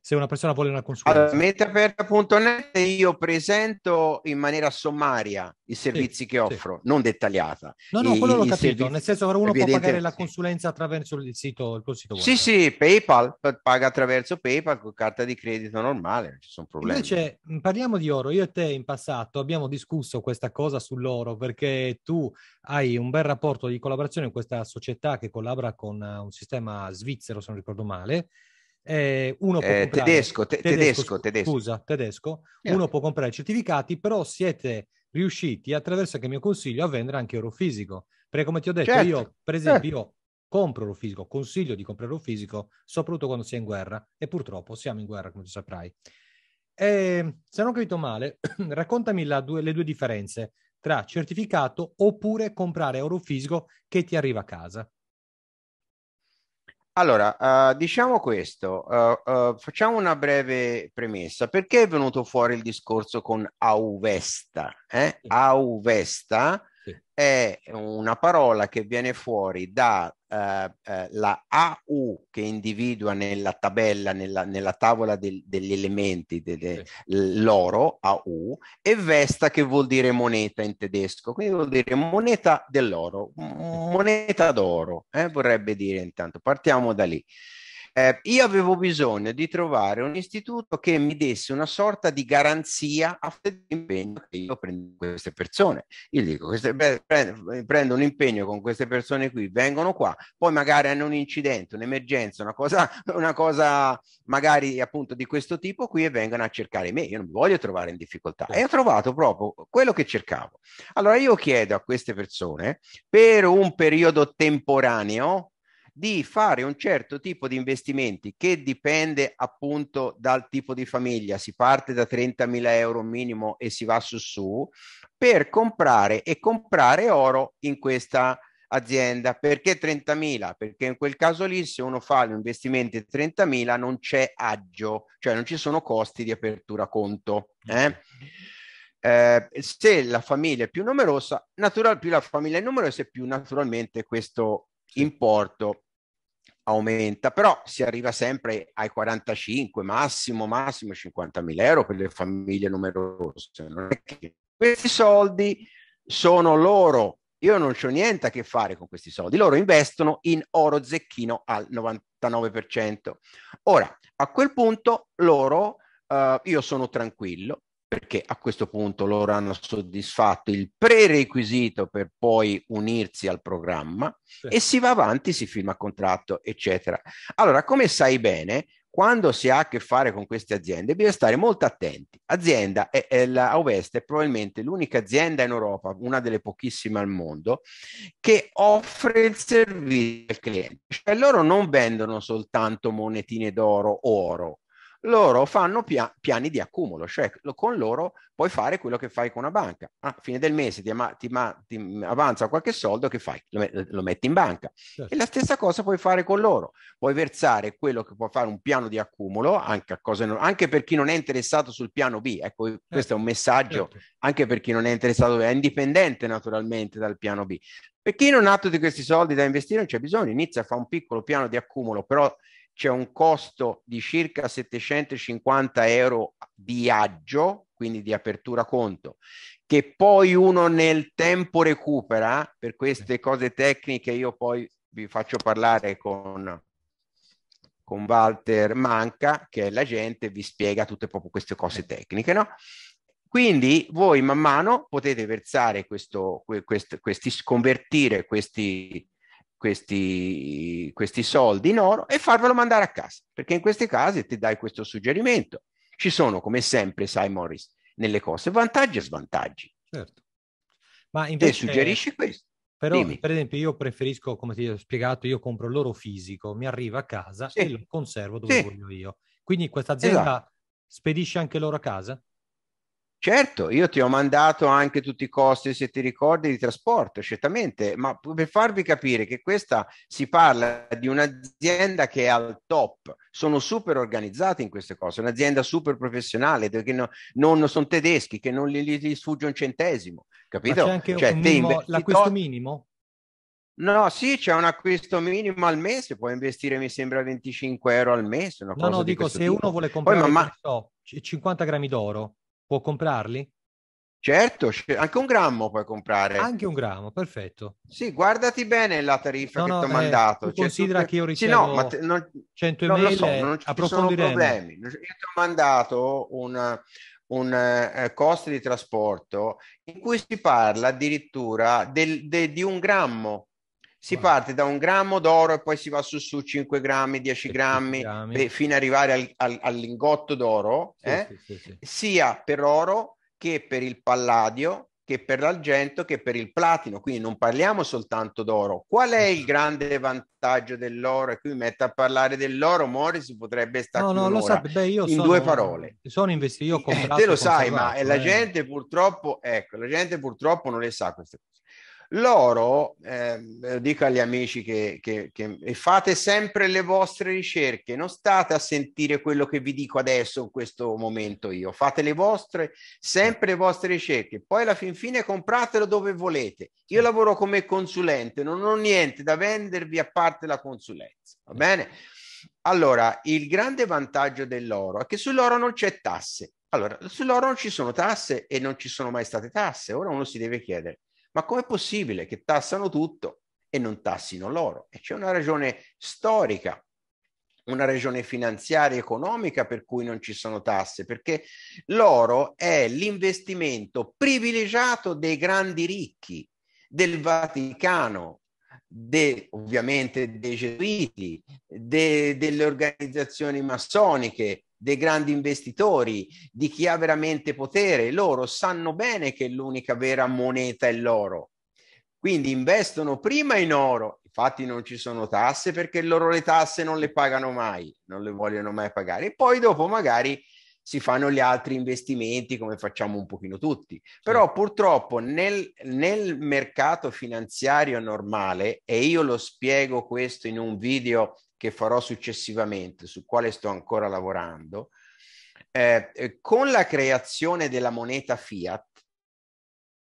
se una persona vuole una consulenza? Allora, metaperla.net io presento in maniera sommaria i servizi sì, che offro, sì. non dettagliata. No, no, I, quello l'ho capito, servizi... nel senso che uno può pagare la consulenza attraverso il sito, il tuo sito web. Sì, sì, PayPal, paga attraverso PayPal con carta di credito normale, non ci sono problemi. Invece mm, parliamo di oro, io e te in passato abbiamo discusso questa cosa sull'oro perché tu hai un bel rapporto di collaborazione con questa società che collabora con eh, un sistema svizzero, se non ricordo male, eh, uno può eh, comprare, tedesco, te- tedesco, tedesco, Scusa, tedesco. Yeah. Uno può comprare i certificati, però siete riusciti attraverso anche il mio consiglio a vendere anche oro fisico. Perché come ti ho detto, certo, io per certo. esempio certo. io compro oro fisico, consiglio di comprare oro fisico, soprattutto quando si è in guerra. E purtroppo siamo in guerra, come tu saprai. E, ehm, se non ho capito male, *clears throat* raccontami due, le due differenze tra certificato oppure comprare oro fisico che ti arriva a casa. Allora, uh, diciamo questo, uh, uh, facciamo una breve premessa. Perché è venuto fuori il discorso con Auvesta? Eh? Auvesta è una parola che viene fuori dalla eh, eh AU che individua nella tabella, nella, nella tavola del, degli elementi dell'oro, sì. AU, e Vesta che vuol dire moneta in tedesco, quindi vuol dire moneta dell'oro, moneta d'oro, eh, vorrebbe dire intanto. Partiamo da lì. Eh, io avevo bisogno di trovare un istituto che mi desse una sorta di garanzia a l'impegno che io prendo queste persone. Io dico, queste, prendo, prendo, un impegno con queste persone qui, vengono qua, poi magari hanno un incidente, un'emergenza, una cosa, una cosa magari appunto di questo tipo qui e vengono a cercare me. Io non mi voglio trovare in difficoltà. E ho certo. trovato proprio quello che cercavo. Allora io chiedo a queste persone per un periodo temporaneo, di fare un certo tipo di investimenti che dipende appunto dal tipo di famiglia, si parte da 30.000 euro minimo e si va su su, per comprare e comprare oro in questa azienda. Perché 30.000? Perché in quel caso lì se uno fa l'investimento di 30.000 non c'è agio, cioè non ci sono costi di apertura conto. Eh? Eh, se la famiglia è più numerosa, natural, più la famiglia è numerosa, più naturalmente questo importo aumenta, però si arriva sempre ai 45, massimo, massimo 50 mila euro per le famiglie numerose. Questi soldi sono loro, io non ho niente a che fare con questi soldi, loro investono in oro zecchino al 99%. Ora, a quel punto loro, eh, io sono tranquillo, perché a questo punto loro hanno soddisfatto il prerequisito per poi unirsi al programma sì. e si va avanti, si firma contratto, eccetera. Allora, come sai bene, quando si ha a che fare con queste aziende bisogna stare molto attenti. Azienda è, è la Ovest è probabilmente l'unica azienda in Europa, una delle pochissime al mondo, che offre il servizio al cliente. Cioè loro non vendono soltanto monetine d'oro o oro, loro fanno pia- piani di accumulo, cioè lo, con loro puoi fare quello che fai con una banca. A ah, fine del mese ti, ama- ti, ma- ti, avanza qualche soldo che fai? Lo, met- lo metti in banca. Certo. E la stessa cosa puoi fare con loro. Puoi versare quello che puoi fare un piano di accumulo anche, non- anche per chi non è interessato sul piano B. Ecco, certo. questo è un messaggio certo. anche per chi non è interessato, è indipendente naturalmente dal piano B. Per chi non ha tutti questi soldi da investire non c'è bisogno, inizia a fare un piccolo piano di accumulo, però c'è un costo di circa 750 euro di aggio, quindi di apertura conto, che poi uno nel tempo recupera, per queste cose tecniche io poi vi faccio parlare con, con Walter Manca, che è l'agente, vi spiega tutte proprio queste cose tecniche, no? Quindi voi man mano potete versare questo, quest, questi, sconvertire questi questi, questi soldi in oro e farvelo mandare a casa, perché in questi casi ti dai questo suggerimento. Ci sono, come sempre, sai Morris, nelle cose vantaggi e svantaggi. Certo. Ma invece... Te suggerisci questo. Però, Dimmi. per esempio, io preferisco, come ti ho spiegato, io compro l'oro fisico, mi arriva a casa sì. e lo conservo dove sì. voglio io. Quindi questa azienda esatto. spedisce anche l'oro a casa? Certo, io ti ho mandato anche tutti i costi, se ti ricordi, di trasporto, certamente, ma per farvi capire che questa si parla di un'azienda che è al top, sono super organizzati in queste cose, un'azienda super professionale, perché no, non sono tedeschi, che non gli, gli sfugge un centesimo, capito? Ma c'è anche cioè, minimo, l'acquisto minimo? No, sì, c'è un acquisto minimo al mese, puoi investire mi sembra 25 euro al mese. no, no, di dico se tipo. uno vuole comprare Poi, ma... so, 50 grammi d'oro Può comprarli? Certo, anche un grammo puoi comprare. Anche un grammo, perfetto. Sì, guardati bene la tariffa no, che no, ti ho eh, mandato. Tu cioè, considera che io ricevo sì, no, ma te, non, 100 non email, so, non ci sono problemi. Io ti ho mandato un, un eh, costo di trasporto in cui si parla addirittura del, de, di un grammo si wow. parte da un grammo d'oro e poi si va su su 5 grammi, 10 grammi, grammi. Beh, fino ad arrivare al, al, al lingotto d'oro, sì, eh? sì, sì, sia per oro che per il palladio, che per l'argento, che per il platino. Quindi non parliamo soltanto d'oro. Qual è il *laughs* grande vantaggio dell'oro? E qui mi metto a parlare dell'oro, Mori si potrebbe stare no, no, lo sa, beh, io in sono, due parole. Sono investito, io ho eh, comprato. Eh, te lo sai, ma eh. la gente purtroppo, ecco, la gente purtroppo non le sa queste cose. L'oro, eh, dico agli amici che, che, che, fate sempre le vostre ricerche, non state a sentire quello che vi dico adesso in questo momento io, fate le vostre, sempre le vostre ricerche, poi alla fin fine compratelo dove volete. Io lavoro come consulente, non ho niente da vendervi a parte la consulenza, va bene? Allora, il grande vantaggio dell'oro è che sull'oro non c'è tasse. Allora, sull'oro non ci sono tasse e non ci sono mai state tasse, ora uno si deve chiedere ma com'è possibile che tassano tutto e non tassino loro? E c'è una ragione storica una ragione finanziaria e economica per cui non ci sono tasse, perché l'oro è l'investimento privilegiato dei grandi ricchi, del Vaticano, de, ovviamente dei gesuiti, de, delle organizzazioni massoniche, dei grandi investitori, di chi ha veramente potere. Loro sanno bene che l'unica vera moneta è l'oro. Quindi investono prima in oro, infatti non ci sono tasse perché loro le tasse non le pagano mai, non le vogliono mai pagare. E poi dopo magari si fanno gli altri investimenti come facciamo un pochino tutti. Però purtroppo nel, nel mercato finanziario normale, e io lo spiego questo in un video che farò successivamente, su quale sto ancora lavorando, eh, eh, con la creazione della moneta fiat,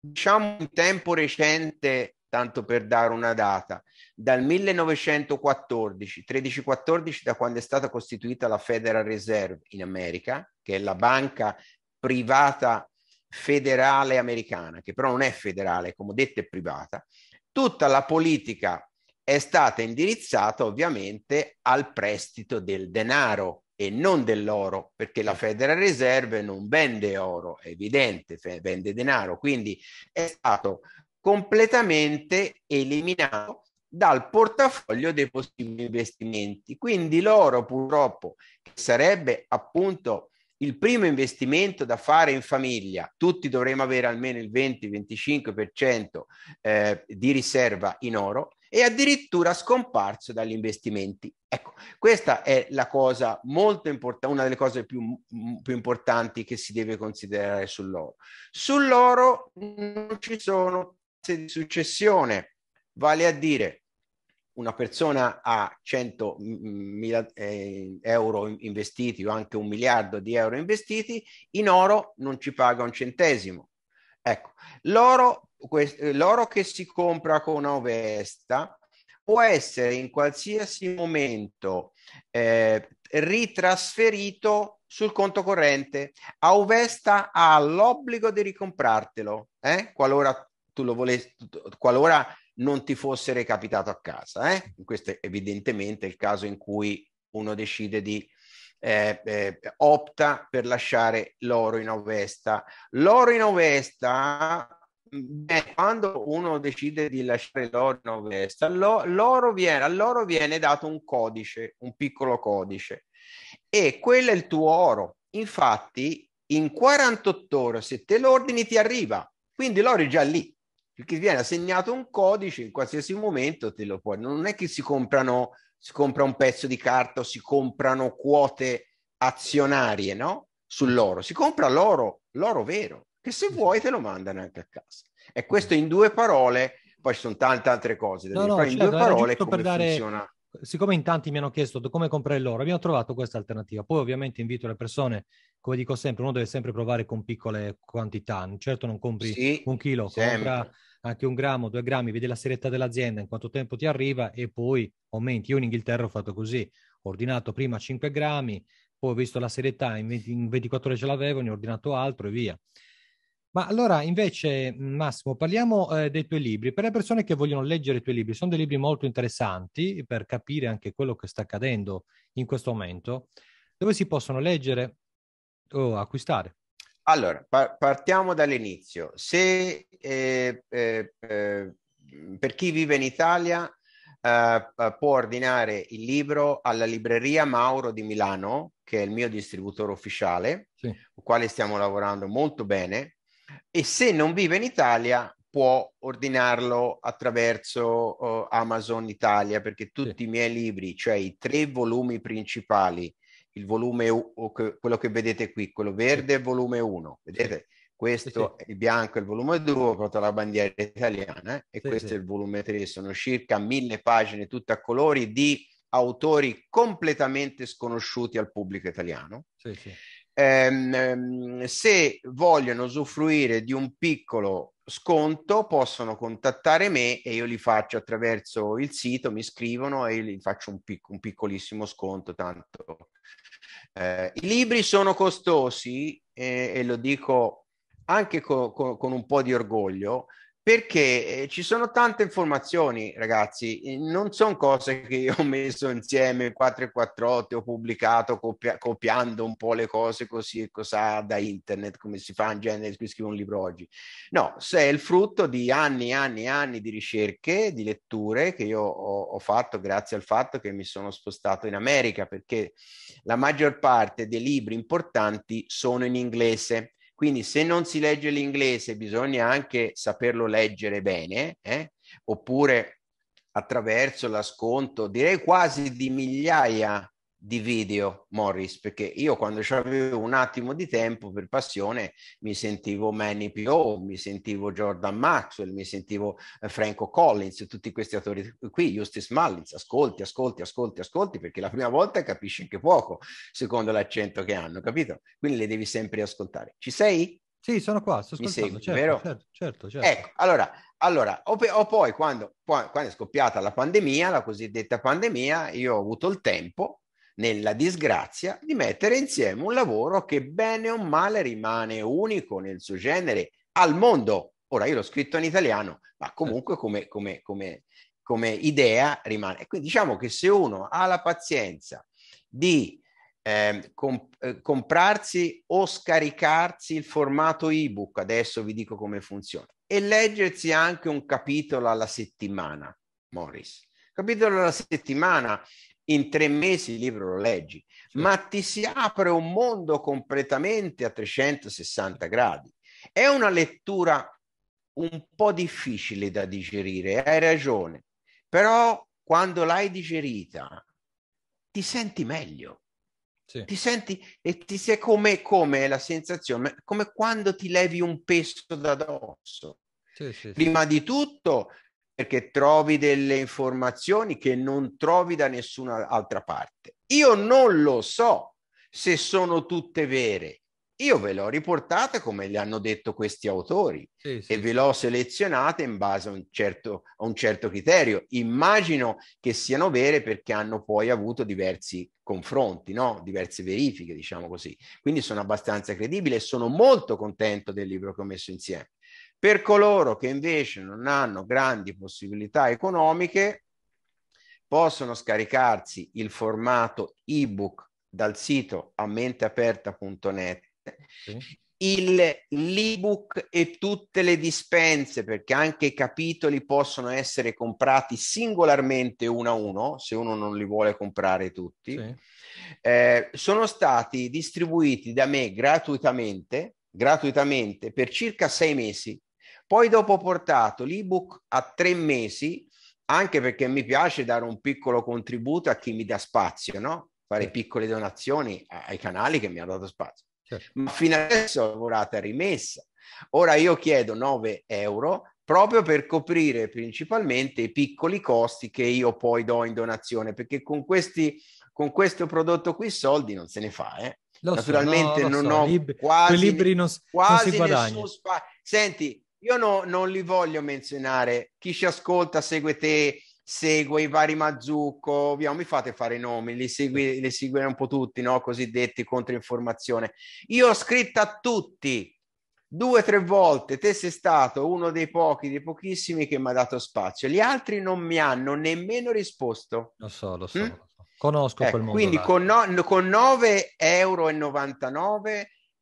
diciamo in tempo recente, tanto per dare una data, dal 1914, 13-14, da quando è stata costituita la Federal Reserve in America, che è la banca privata federale americana, che però non è federale, come ho detto è privata, tutta la politica è stata indirizzata ovviamente al prestito del denaro e non dell'oro, perché la Federal Reserve non vende oro, è evidente, vende denaro, quindi è stato completamente eliminato dal portafoglio dei possibili investimenti. Quindi l'oro purtroppo sarebbe appunto il primo investimento da fare in famiglia, tutti dovremmo avere almeno il 20-25% eh, di riserva in oro, e addirittura scomparso dagli investimenti. Ecco, questa è la cosa molto importante, una delle cose più, mm, più importanti che si deve considerare sull'oro. Sull'oro non ci sono tasse di successione, vale a dire una persona ha 100.000 mm, mm, eh, euro investiti o anche un miliardo di euro investiti, in oro non ci paga un centesimo. Ecco, l'oro l'oro che si compra con Ovesta può essere in qualsiasi momento eh, ritrasferito sul conto corrente. A Auvesta ha l'obbligo di ricomprartelo, eh? qualora tu lo volessi, qualora non ti fosse recapitato a casa. Eh? Questo è evidentemente il caso in cui uno decide di eh, eh, opta per lasciare l'oro in ovesta. L'oro in ovesta Beh, quando uno decide di lasciare l'oro in ovest, all'oro viene, all'oro viene dato un codice, un piccolo codice, e quello è il tuo oro. Infatti, in 48 ore, se te lo ordini, ti arriva. Quindi l'oro è già lì, perché viene assegnato un codice in qualsiasi momento, te lo puoi. Non è che si comprano, si compra un pezzo di carta o si comprano quote azionarie, no? Sull'oro, si compra l'oro, l'oro vero che se vuoi te lo mandano anche a casa. E questo in due parole, poi ci sono tante altre cose da no, no, in certo, due parole come dare... funziona siccome in tanti mi hanno chiesto come comprare l'oro, abbiamo trovato questa alternativa. Poi ovviamente invito le persone, come dico sempre, uno deve sempre provare con piccole quantità. Certo non compri sì, un chilo, sempre. compra anche un grammo, due grammi, vedi la serietà dell'azienda, in quanto tempo ti arriva e poi aumenti. Io in Inghilterra ho fatto così, ho ordinato prima 5 grammi, poi ho visto la serietà, in, in 24 ore ce l'avevo, ne ho ordinato altro e via. Ma allora invece Massimo, parliamo eh, dei tuoi libri. Per le persone che vogliono leggere i tuoi libri, sono dei libri molto interessanti per capire anche quello che sta accadendo in questo momento. Dove si possono leggere o acquistare? Allora, par- partiamo dall'inizio. Se eh, eh, eh, per chi vive in Italia eh, eh, può ordinare il libro alla libreria Mauro di Milano, che è il mio distributore ufficiale, sì. con il quale stiamo lavorando molto bene e se non vive in Italia può ordinarlo attraverso uh, Amazon Italia perché tutti sì. i miei libri, cioè i tre volumi principali, il volume u- quello che vedete qui, quello verde è il volume 1, vedete? Questo sì. è il bianco, il volume 2, porta la bandiera italiana eh? e sì, questo è il volume 3, sono circa mille pagine tutte a colori di autori completamente sconosciuti al pubblico italiano. Sì, sì Ehm, ehm, se vogliono usufruire di un piccolo sconto possono contattare me e io li faccio attraverso il sito, mi scrivono e gli faccio un, pic- un piccolissimo sconto. Tanto eh, i libri sono costosi eh, e lo dico anche co- co- con un po' di orgoglio perché eh, ci sono tante informazioni, ragazzi, non sono cose che io ho messo insieme 4 4 e 448, ho pubblicato copia- copiando un po' le cose così e cos'ha da internet, come si fa in genere, qui scrivo un libro oggi. No, è il frutto di anni e anni e anni di ricerche, di letture che io ho, ho fatto grazie al fatto che mi sono spostato in America, perché la maggior parte dei libri importanti sono in inglese quindi se non si legge l'inglese bisogna anche saperlo leggere bene, eh? oppure attraverso la sconto direi quasi di migliaia di video Morris perché io quando avevo un attimo di tempo per passione mi sentivo Manny P.O., mi sentivo Jordan Maxwell, mi sentivo eh, Franco Collins, tutti questi attori qui, Justice Mullins, ascolti, ascolti, ascolti, ascolti perché la prima volta capisci anche poco secondo l'accento che hanno, capito? Quindi le devi sempre ascoltare. Ci sei? Sì, sono qua, sto ascoltando, segui, certo, certo, certo, certo, Ecco, allora, allora o, pe- o poi quando, quando è scoppiata la pandemia, la cosiddetta pandemia, io ho avuto il tempo nella disgrazia di mettere insieme un lavoro che bene o male rimane unico nel suo genere al mondo. Ora io l'ho scritto in italiano, ma comunque come, come, come, come idea rimane. Quindi diciamo che se uno ha la pazienza di eh, comp- eh, comprarsi o scaricarsi il formato ebook, adesso vi dico come funziona, e leggersi anche un capitolo alla settimana, Morris. Capitolo alla settimana in tre mesi il libro lo leggi, certo. ma ti si apre un mondo completamente a 360 gradi. È una lettura un po' difficile da digerire, hai ragione, però quando l'hai digerita ti senti meglio. Sì. Ti senti e ti sei come, come la sensazione, come quando ti levi un peso da dosso. Sì, sì, Prima di tutto perché trovi delle informazioni che non trovi da nessuna altra parte. Io non lo so se sono tutte vere. Io ve le ho riportate come le hanno detto questi autori sì, sì. e ve le ho selezionate in base a un, certo, a un certo criterio. Immagino che siano vere perché hanno poi avuto diversi confronti, no? diverse verifiche, diciamo così. Quindi sono abbastanza credibile e sono molto contento del libro che ho messo insieme. Per coloro che invece non hanno grandi possibilità economiche, possono scaricarsi il formato ebook dal sito ammenteaperta.net. Sì. Il, l'ebook e tutte le dispense, perché anche i capitoli possono essere comprati singolarmente uno a uno, se uno non li vuole comprare tutti, sì. eh, sono stati distribuiti da me gratuitamente, gratuitamente per circa sei mesi poi dopo ho portato l'ebook a tre mesi, anche perché mi piace dare un piccolo contributo a chi mi dà spazio, no? Fare piccole donazioni ai canali che mi hanno dato spazio. Certo. Ma fino adesso ho lavorato a rimessa. Ora io chiedo 9 euro proprio per coprire principalmente i piccoli costi che io poi do in donazione, perché con, questi, con questo prodotto qui soldi non se ne fa. Eh. Lo Naturalmente so, no, non so. ho Lib- quasi, libri non, quasi non si guadagna. Spa- Senti, io no, non li voglio menzionare. Chi ci ascolta, segue te, segue i vari Mazzucco, via, mi fate fare i nomi, li, segui, li seguire un po' tutti, no? Cosiddetti controinformazione. Io ho scritto a tutti due o tre volte, te sei stato uno dei pochi, dei pochissimi che mi ha dato spazio. Gli altri non mi hanno nemmeno risposto. Lo so, lo so. Mm? Conosco ecco, quel mondo. Quindi là. con, no, con 9,99 euro,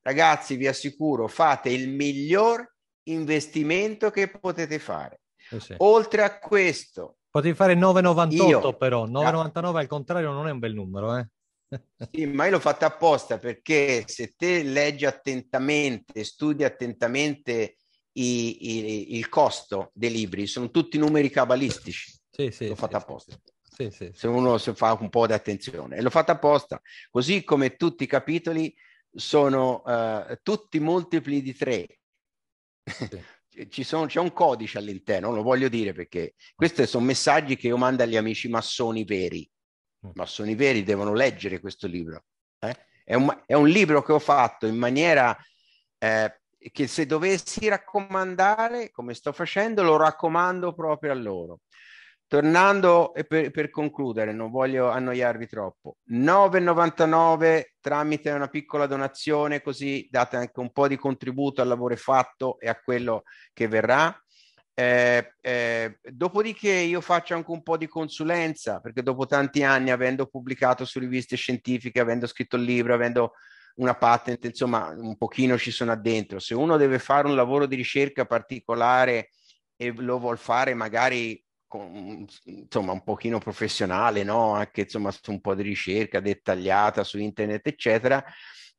ragazzi, vi assicuro, fate il miglior investimento che potete fare. Eh sì. Oltre a questo, potete fare 9,98 io, però, 9,99 al contrario non è un bel numero, eh? *laughs* Sì, ma io l'ho fatto apposta perché se te leggi attentamente, studi attentamente i, i, il costo dei libri, sono tutti numeri cabalistici. Sì, sì, l'ho fatta apposta. Se uno se fa un po' di attenzione. l'ho fatto apposta, così come tutti i capitoli sono uh, tutti multipli di tre sì. *laughs* Sono, c'è un codice all'interno, lo voglio dire perché questi sono messaggi che io mando agli amici massoni veri. I mm. massoni veri devono leggere questo libro. Eh? eh. È, un, è, un, libro che ho fatto in maniera eh, che se dovessi raccomandare, come sto facendo, lo raccomando proprio a loro. Tornando e per, per, concludere, non voglio annoiarvi troppo, 9,99 tramite una piccola donazione, così date anche un po' di contributo al lavoro fatto e a quello che verrà. Eh, eh, dopodiché io faccio anche un po' di consulenza, perché dopo tanti anni, avendo pubblicato su riviste scientifiche, avendo scritto il libro, avendo una patente insomma, un pochino ci sono addentro. Se uno deve fare un lavoro di ricerca particolare e lo vuol fare magari con, insomma, un pochino professionale, no? anche insomma, su un po' di ricerca dettagliata su internet, eccetera,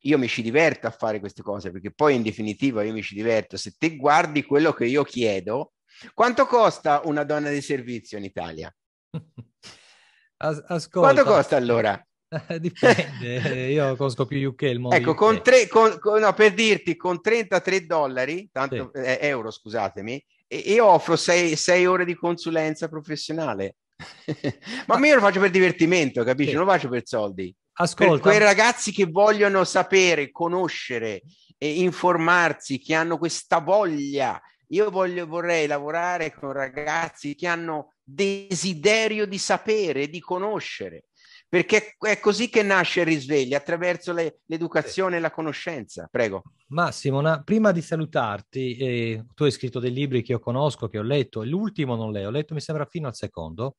io mi ci diverto a fare queste cose, perché poi in definitiva io mi ci diverto. Se te guardi quello che io chiedo, quanto costa una donna di servizio in Italia? *laughs* As- ascolta. Quanto costa allora? *laughs* Dipende, *laughs* io conosco più UK il mondo. Ecco, con tre, con, con, no, per dirti, con 33 dollari, tanto, sì. eh, euro scusatemi, e offro sei, sei ore di consulenza professionale. *laughs* ma, ma io lo faccio per divertimento, capisci? Sì. Non lo faccio per soldi. Ascolta. Per quei ragazzi che vogliono sapere, conoscere e informarsi, che hanno questa voglia. Io voglio, vorrei lavorare con ragazzi che hanno desiderio di sapere, di conoscere, perché è così che nasce il risveglio, attraverso le, l'educazione e la conoscenza. Prego. Massimo, una, prima di salutarti, eh, tu hai scritto dei libri che io conosco, che ho letto, l'ultimo non l'ho letto, mi sembra fino al secondo.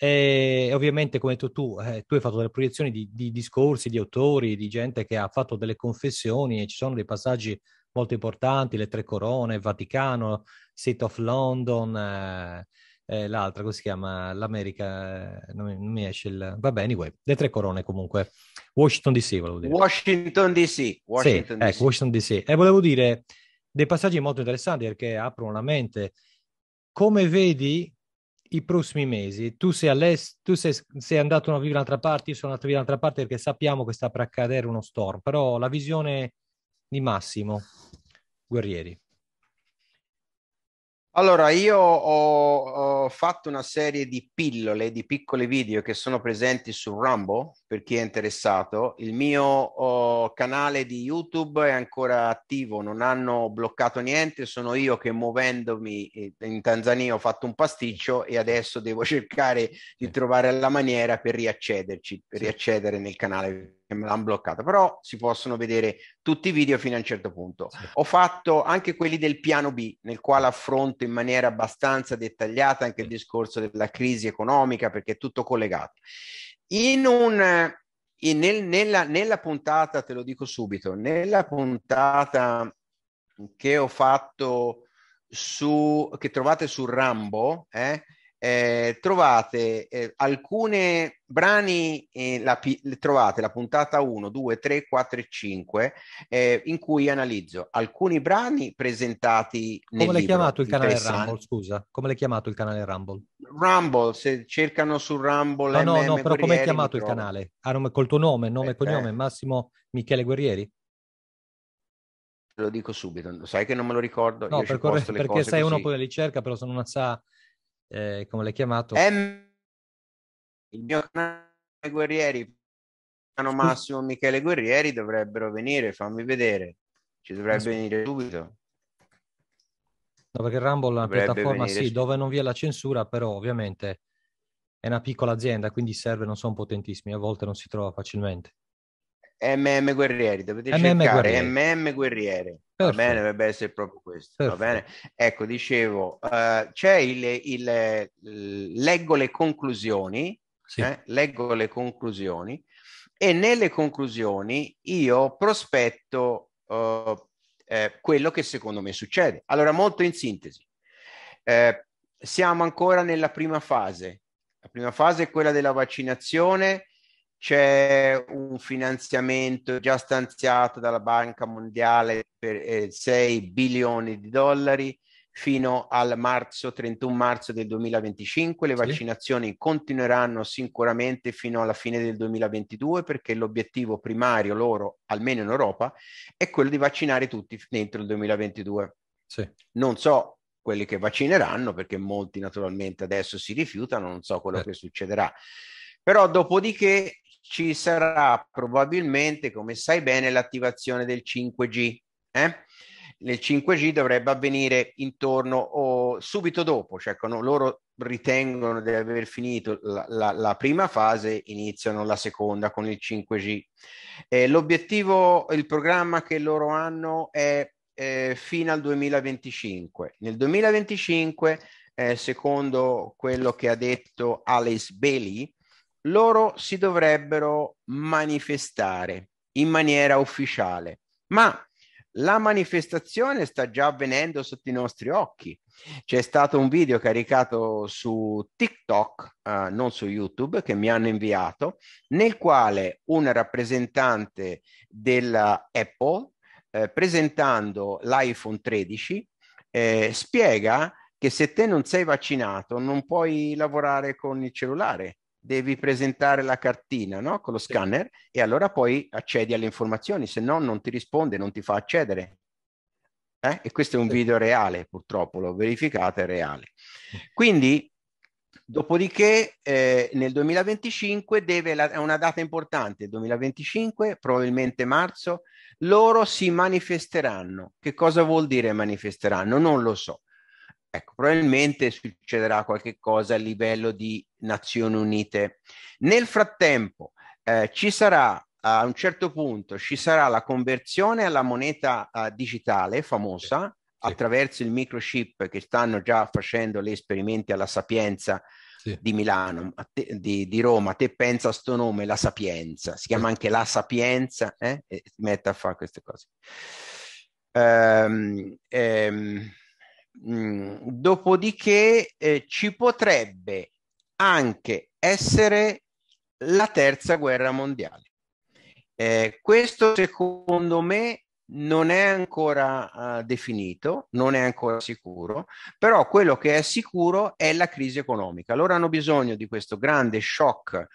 E ovviamente, come hai detto tu, eh, tu hai fatto delle proiezioni di, di, discorsi, di autori, di gente che ha fatto delle confessioni e ci sono dei passaggi molto importanti, le Tre Corone, Vaticano, City of London, eh, eh, l'altra, come si chiama? L'America, eh, non, non mi, esce il... Vabbè, anyway, le tre corone comunque. Washington DC, volevo dire. Washington DC. Washington sì, Ecco, Washington DC. E volevo dire dei passaggi molto interessanti perché aprono la mente. Come vedi i prossimi mesi? Tu sei, all'est, tu sei, sei andato a vivere in un'altra parte, io sono andato a vivere da un'altra parte perché sappiamo che sta per accadere uno storm, però la visione di Massimo Guerrieri. Allora, io ho, ho, fatto una serie di pillole, di piccoli video che sono presenti su Rumble, per chi è interessato. Il mio oh, canale di YouTube è ancora attivo, non hanno bloccato niente, sono io che muovendomi eh, in Tanzania ho fatto un pasticcio e adesso devo *laughs* cercare di eh. trovare la maniera per riaccederci, per riaccedere nel canale che me l'hanno bloccata, però si possono vedere tutti i video fino a un certo punto. Certo. Ho fatto anche quelli del piano B, nel quale affronto in maniera abbastanza dettagliata anche il discorso della crisi economica, perché è tutto collegato. In un, in, nel, nella, nella puntata, te lo dico subito, nella puntata che ho fatto su, che trovate su Rambo, eh, eh, trovate eh, alcune brani, eh, la, trovate la puntata 1, 2, 3, 4 e 5, eh, in cui analizzo alcuni brani presentati nel Come l'hai chiamato il canale Rumble, scusa? Come l'hai chiamato il canale Rumble? Rumble, se cercano su Rumble... No, no, MM no, però come hai chiamato il canale? Ah, nome, col tuo nome, nome e eh, cognome, eh. Massimo Michele Guerrieri? Lo dico subito, lo sai che non me lo ricordo. No, per corre- perché sei così. uno poi li cerca, però se non sa eh, come l'hai chiamato? M- il mio canale Guerrieri, Piano Massimo Michele Guerrieri dovrebbero venire, fammi vedere, ci dovrebbe Scusa. venire subito. No, perché Rumble è una piattaforma sì, subito. dove non vi è la censura, però ovviamente è una piccola azienda, quindi serve non sono potentissimi, a volte non si trova facilmente. MM Guerrieri, dovete MM cercare Guerrieri. MM Guerriere. Perfetto. Va bene, dovrebbe essere proprio questo. Perfetto. Va bene? Ecco, dicevo, uh, c'è il, il, il, leggo le conclusioni, sì. eh? leggo le conclusioni e nelle conclusioni io prospetto uh, eh, quello che secondo me succede. Allora, molto in sintesi, eh, siamo ancora nella prima fase. La prima fase è quella della vaccinazione c'è un finanziamento già stanziato dalla Banca Mondiale per eh, 6 bilioni di dollari fino al marzo, 31 marzo del 2025. Le sì. vaccinazioni continueranno sicuramente fino alla fine del 2022 perché l'obiettivo primario loro, almeno in Europa, è quello di vaccinare tutti dentro il 2022. Sì. Non so quelli che vaccineranno perché molti naturalmente adesso si rifiutano, non so quello sì. Eh. che succederà. Però dopodiché ci sarà probabilmente, come sai bene, l'attivazione del 5G. Eh? Nel 5G dovrebbe avvenire intorno o subito dopo, cioè quando ecco, loro ritengono di aver finito la, la, la prima fase, iniziano la seconda con il 5G. Eh, l'obiettivo, il programma che loro hanno è eh, fino al 2025. Nel 2025, eh, secondo quello che ha detto Alice Bailey, loro si dovrebbero manifestare in maniera ufficiale, ma la manifestazione sta già avvenendo sotto i nostri occhi. C'è stato un video caricato su TikTok, eh, non su YouTube, che mi hanno inviato, nel quale un rappresentante della Apple, eh, presentando l'iPhone 13, eh, spiega che se te non sei vaccinato non puoi lavorare con il cellulare devi presentare la cartina no? con lo sì. scanner e allora poi accedi alle informazioni, se no non ti risponde, non ti fa accedere. Eh? E questo è un sì. video reale, purtroppo, l'ho verificato, è reale. Quindi, dopodiché, eh, nel 2025, deve la, è una data importante, 2025, probabilmente marzo, loro si manifesteranno. Che cosa vuol dire manifesteranno? Non lo so Ecco, probabilmente succederà qualcosa a livello di Nazioni Unite. Nel frattempo eh, ci sarà a un certo punto ci sarà la conversione alla moneta uh, digitale famosa sì. attraverso il microchip che stanno già facendo gli esperimenti alla Sapienza sì. di Milano, te, di, di, Roma. Te pensa a sto nome, la Sapienza, si chiama sì. anche la Sapienza, eh? e mette a fare queste cose. Um, um, Mm, dopodiché eh, ci potrebbe anche essere la terza guerra mondiale. Eh, questo secondo me non è ancora uh, definito, non è ancora sicuro, però quello che è sicuro è la crisi economica. Loro hanno bisogno di questo grande shock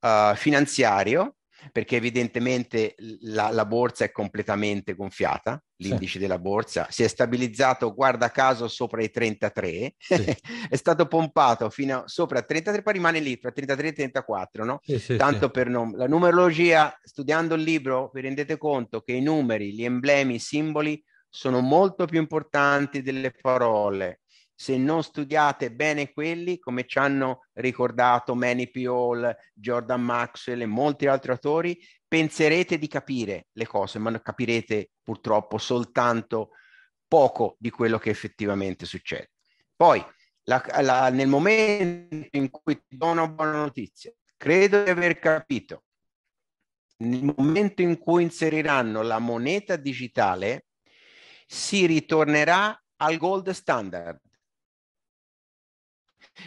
uh, finanziario perché evidentemente la, la borsa è completamente gonfiata, l'indice sì. della borsa, si è stabilizzato guarda caso sopra i 33, sì. *laughs* è stato pompato fino a sopra 33, poi rimane lì tra 33 e 34, no? Sì, Tanto per non... la numerologia, studiando il libro, vi rendete conto che i numeri, gli emblemi, i simboli sono molto più importanti delle parole se non studiate bene quelli, come ci hanno ricordato Manny Piol, Jordan Maxwell e molti altri autori, penserete di capire le cose, ma capirete purtroppo soltanto poco di quello che effettivamente succede. Poi, la, la, nel momento in cui ti do una buona notizia, credo di aver capito, nel momento in cui inseriranno la moneta digitale, si ritornerà al gold standard,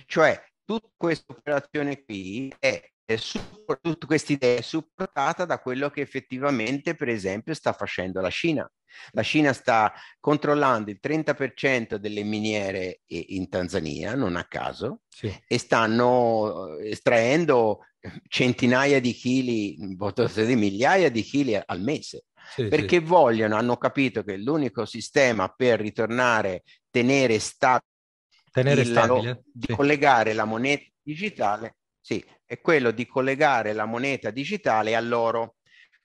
cioè, tutta questa operazione qui è tutta questa idea è supportata da quello che effettivamente, per esempio, sta facendo la Cina. La Cina sta controllando il 30% delle miniere in Tanzania, non a caso, sì. e stanno eh, estraendo centinaia di chili, migliaia di chili al mese. Sì, perché sì. vogliono, hanno capito che l'unico sistema per ritornare, tenere stabile Tenere il, stabile. Lo, di sì. collegare la moneta digitale, sì, è quello di collegare la moneta digitale all'oro,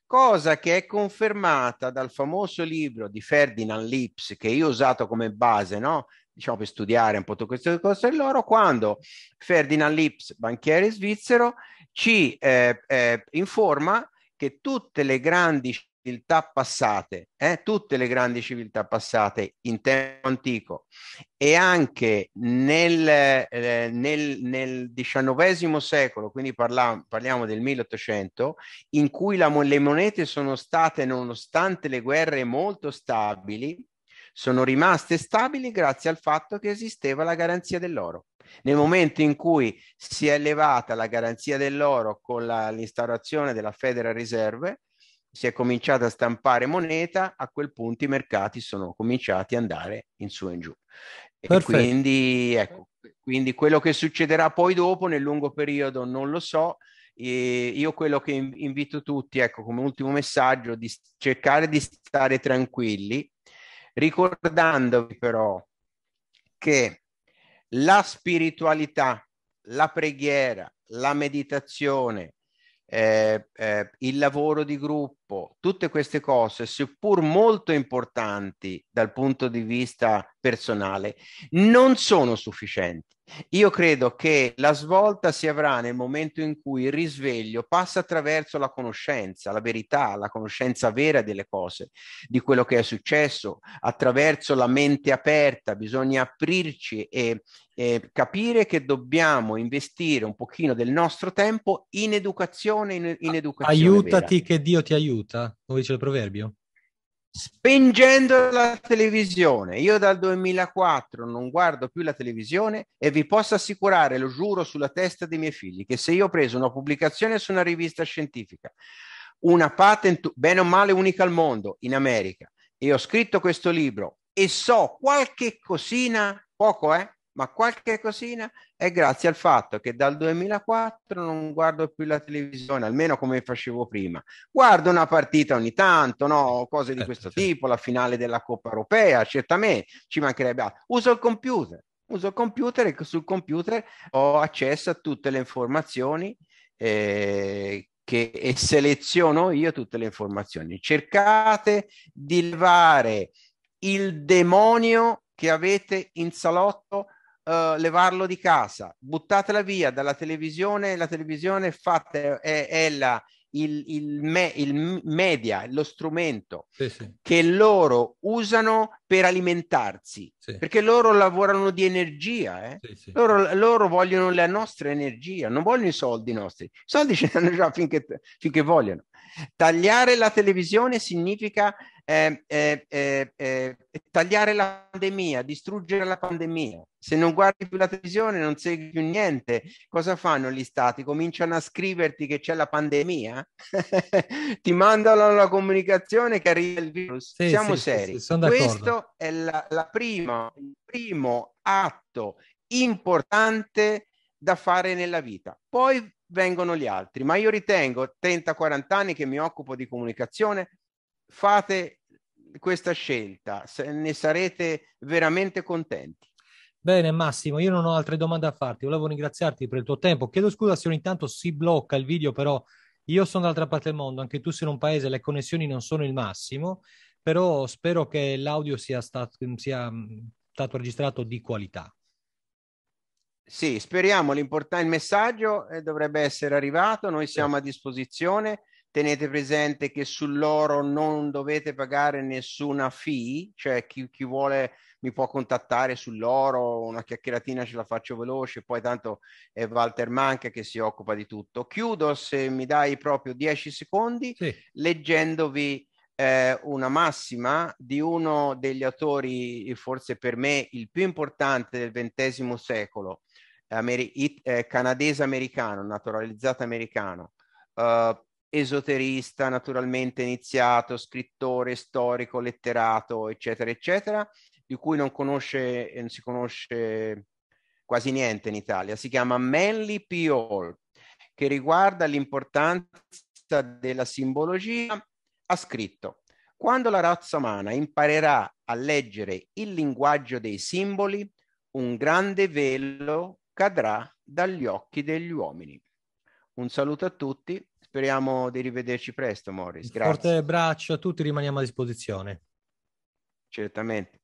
cosa che è confermata dal famoso libro di Ferdinand Lips che io ho usato come base, no? diciamo per studiare un po' tutto questo discorso dell'oro, quando Ferdinand Lips, banchiere svizzero, ci eh, eh, informa che tutte le grandi civiltà passate, eh, tutte le grandi civiltà passate in tempo antico e anche nel, eh, nel, nel XIX secolo, quindi parla, parliamo del 1800, in cui la, le monete sono state, nonostante le guerre, molto stabili, sono rimaste stabili grazie al fatto che esisteva la garanzia dell'oro. Nel momento in cui si è elevata la garanzia dell'oro con l'instaurazione della Federal Reserve, si è cominciata a stampare moneta, a quel punto i mercati sono cominciati ad andare in su e in giù. E quindi, ecco, quindi quello che succederà poi dopo nel lungo periodo non lo so. E io quello che invito tutti, ecco, come ultimo messaggio, di cercare di stare tranquilli, ricordandovi però che la spiritualità, la preghiera, la meditazione, eh, eh, il lavoro di gruppo, tutte queste cose, seppur molto importanti dal punto di vista personale, non sono sufficienti. Io credo che la svolta si avrà nel momento in cui il risveglio passa attraverso la conoscenza, la verità, la conoscenza vera delle cose, di quello che è successo, attraverso la mente aperta, bisogna aprirci e, e capire che dobbiamo investire un pochino del nostro tempo in educazione, in, in educazione Aiutati vera. che Dio ti aiuta, come dice il proverbio spengendo la televisione. Io dal 2004 non guardo più la televisione e vi posso assicurare, lo giuro sulla testa dei miei figli, che se io ho preso una pubblicazione su una rivista scientifica, una patent bene o male unica al mondo in America, e ho scritto questo libro e so qualche cosina, poco eh, ma qualche cosina è grazie al fatto che dal 2004 non guardo più la televisione, almeno come facevo prima. Guardo una partita ogni tanto, no? cose di certo, questo certo. tipo, la finale della Coppa Europea, certamente ci mancherebbe altro. Uso il computer, uso il computer e sul computer ho accesso a tutte le informazioni eh, che, e seleziono io tutte le informazioni. Cercate di levare il demonio che avete in salotto uh, levarlo di casa, buttatela via dalla televisione, la televisione fatta, è, è la, il, il, me, il, media, lo strumento sì, sì. che loro usano per alimentarsi, sì. perché loro lavorano di energia, eh? loro, loro, vogliono la nostra energia, non vogliono i soldi nostri, i soldi ce li hanno già finché, finché vogliono. Tagliare la televisione significa eh, eh, eh, eh, tagliare la pandemia, distruggere la pandemia. Se non guardi più la televisione, non segui più niente. Cosa fanno gli stati? Cominciano a scriverti che c'è la pandemia, *laughs* ti mandano la comunicazione che arriva il virus. Sì, Siamo sì, seri. Sì, Questo è la, la prima, il primo atto importante da fare nella vita. Poi vengono gli altri. Ma io ritengo, 30-40 anni che mi occupo di comunicazione, fate questa scelta, ne sarete veramente contenti. Bene Massimo, io non ho altre domande da farti, volevo ringraziarti per il tuo tempo. Chiedo scusa se ogni tanto si blocca il video, però io sono dall'altra parte del mondo, anche tu sei in un paese, le connessioni non sono il massimo, però spero che l'audio sia stato, sia mm, stato registrato di qualità. Sì, speriamo, l'importante messaggio eh, dovrebbe essere arrivato, noi siamo a disposizione, tenete presente che sull'oro non dovete pagare nessuna fee, cioè chi, chi vuole mi può contattare sull'oro, una chiacchieratina ce la faccio veloce, poi tanto è Walter Manca che si occupa di tutto. Chiudo se mi dai proprio 10 secondi sì. leggendovi eh, una massima di uno degli autori, forse per me il più importante del XX secolo, ameri eh, canadese-americano, naturalizzato americano, eh, esoterista naturalmente iniziato, scrittore, storico, letterato, eccetera, eccetera, di cui non, conosce, eh, non si conosce quasi niente in Italia. Si chiama Manly Piol, che riguarda l'importanza della simbologia, ha scritto quando la razza umana imparerà a leggere il linguaggio dei simboli, un grande velo cadrà dagli occhi degli uomini. Un saluto a tutti, speriamo di rivederci presto Morris. Grazie. Un forte braccio a tutti, rimaniamo a disposizione. Certamente.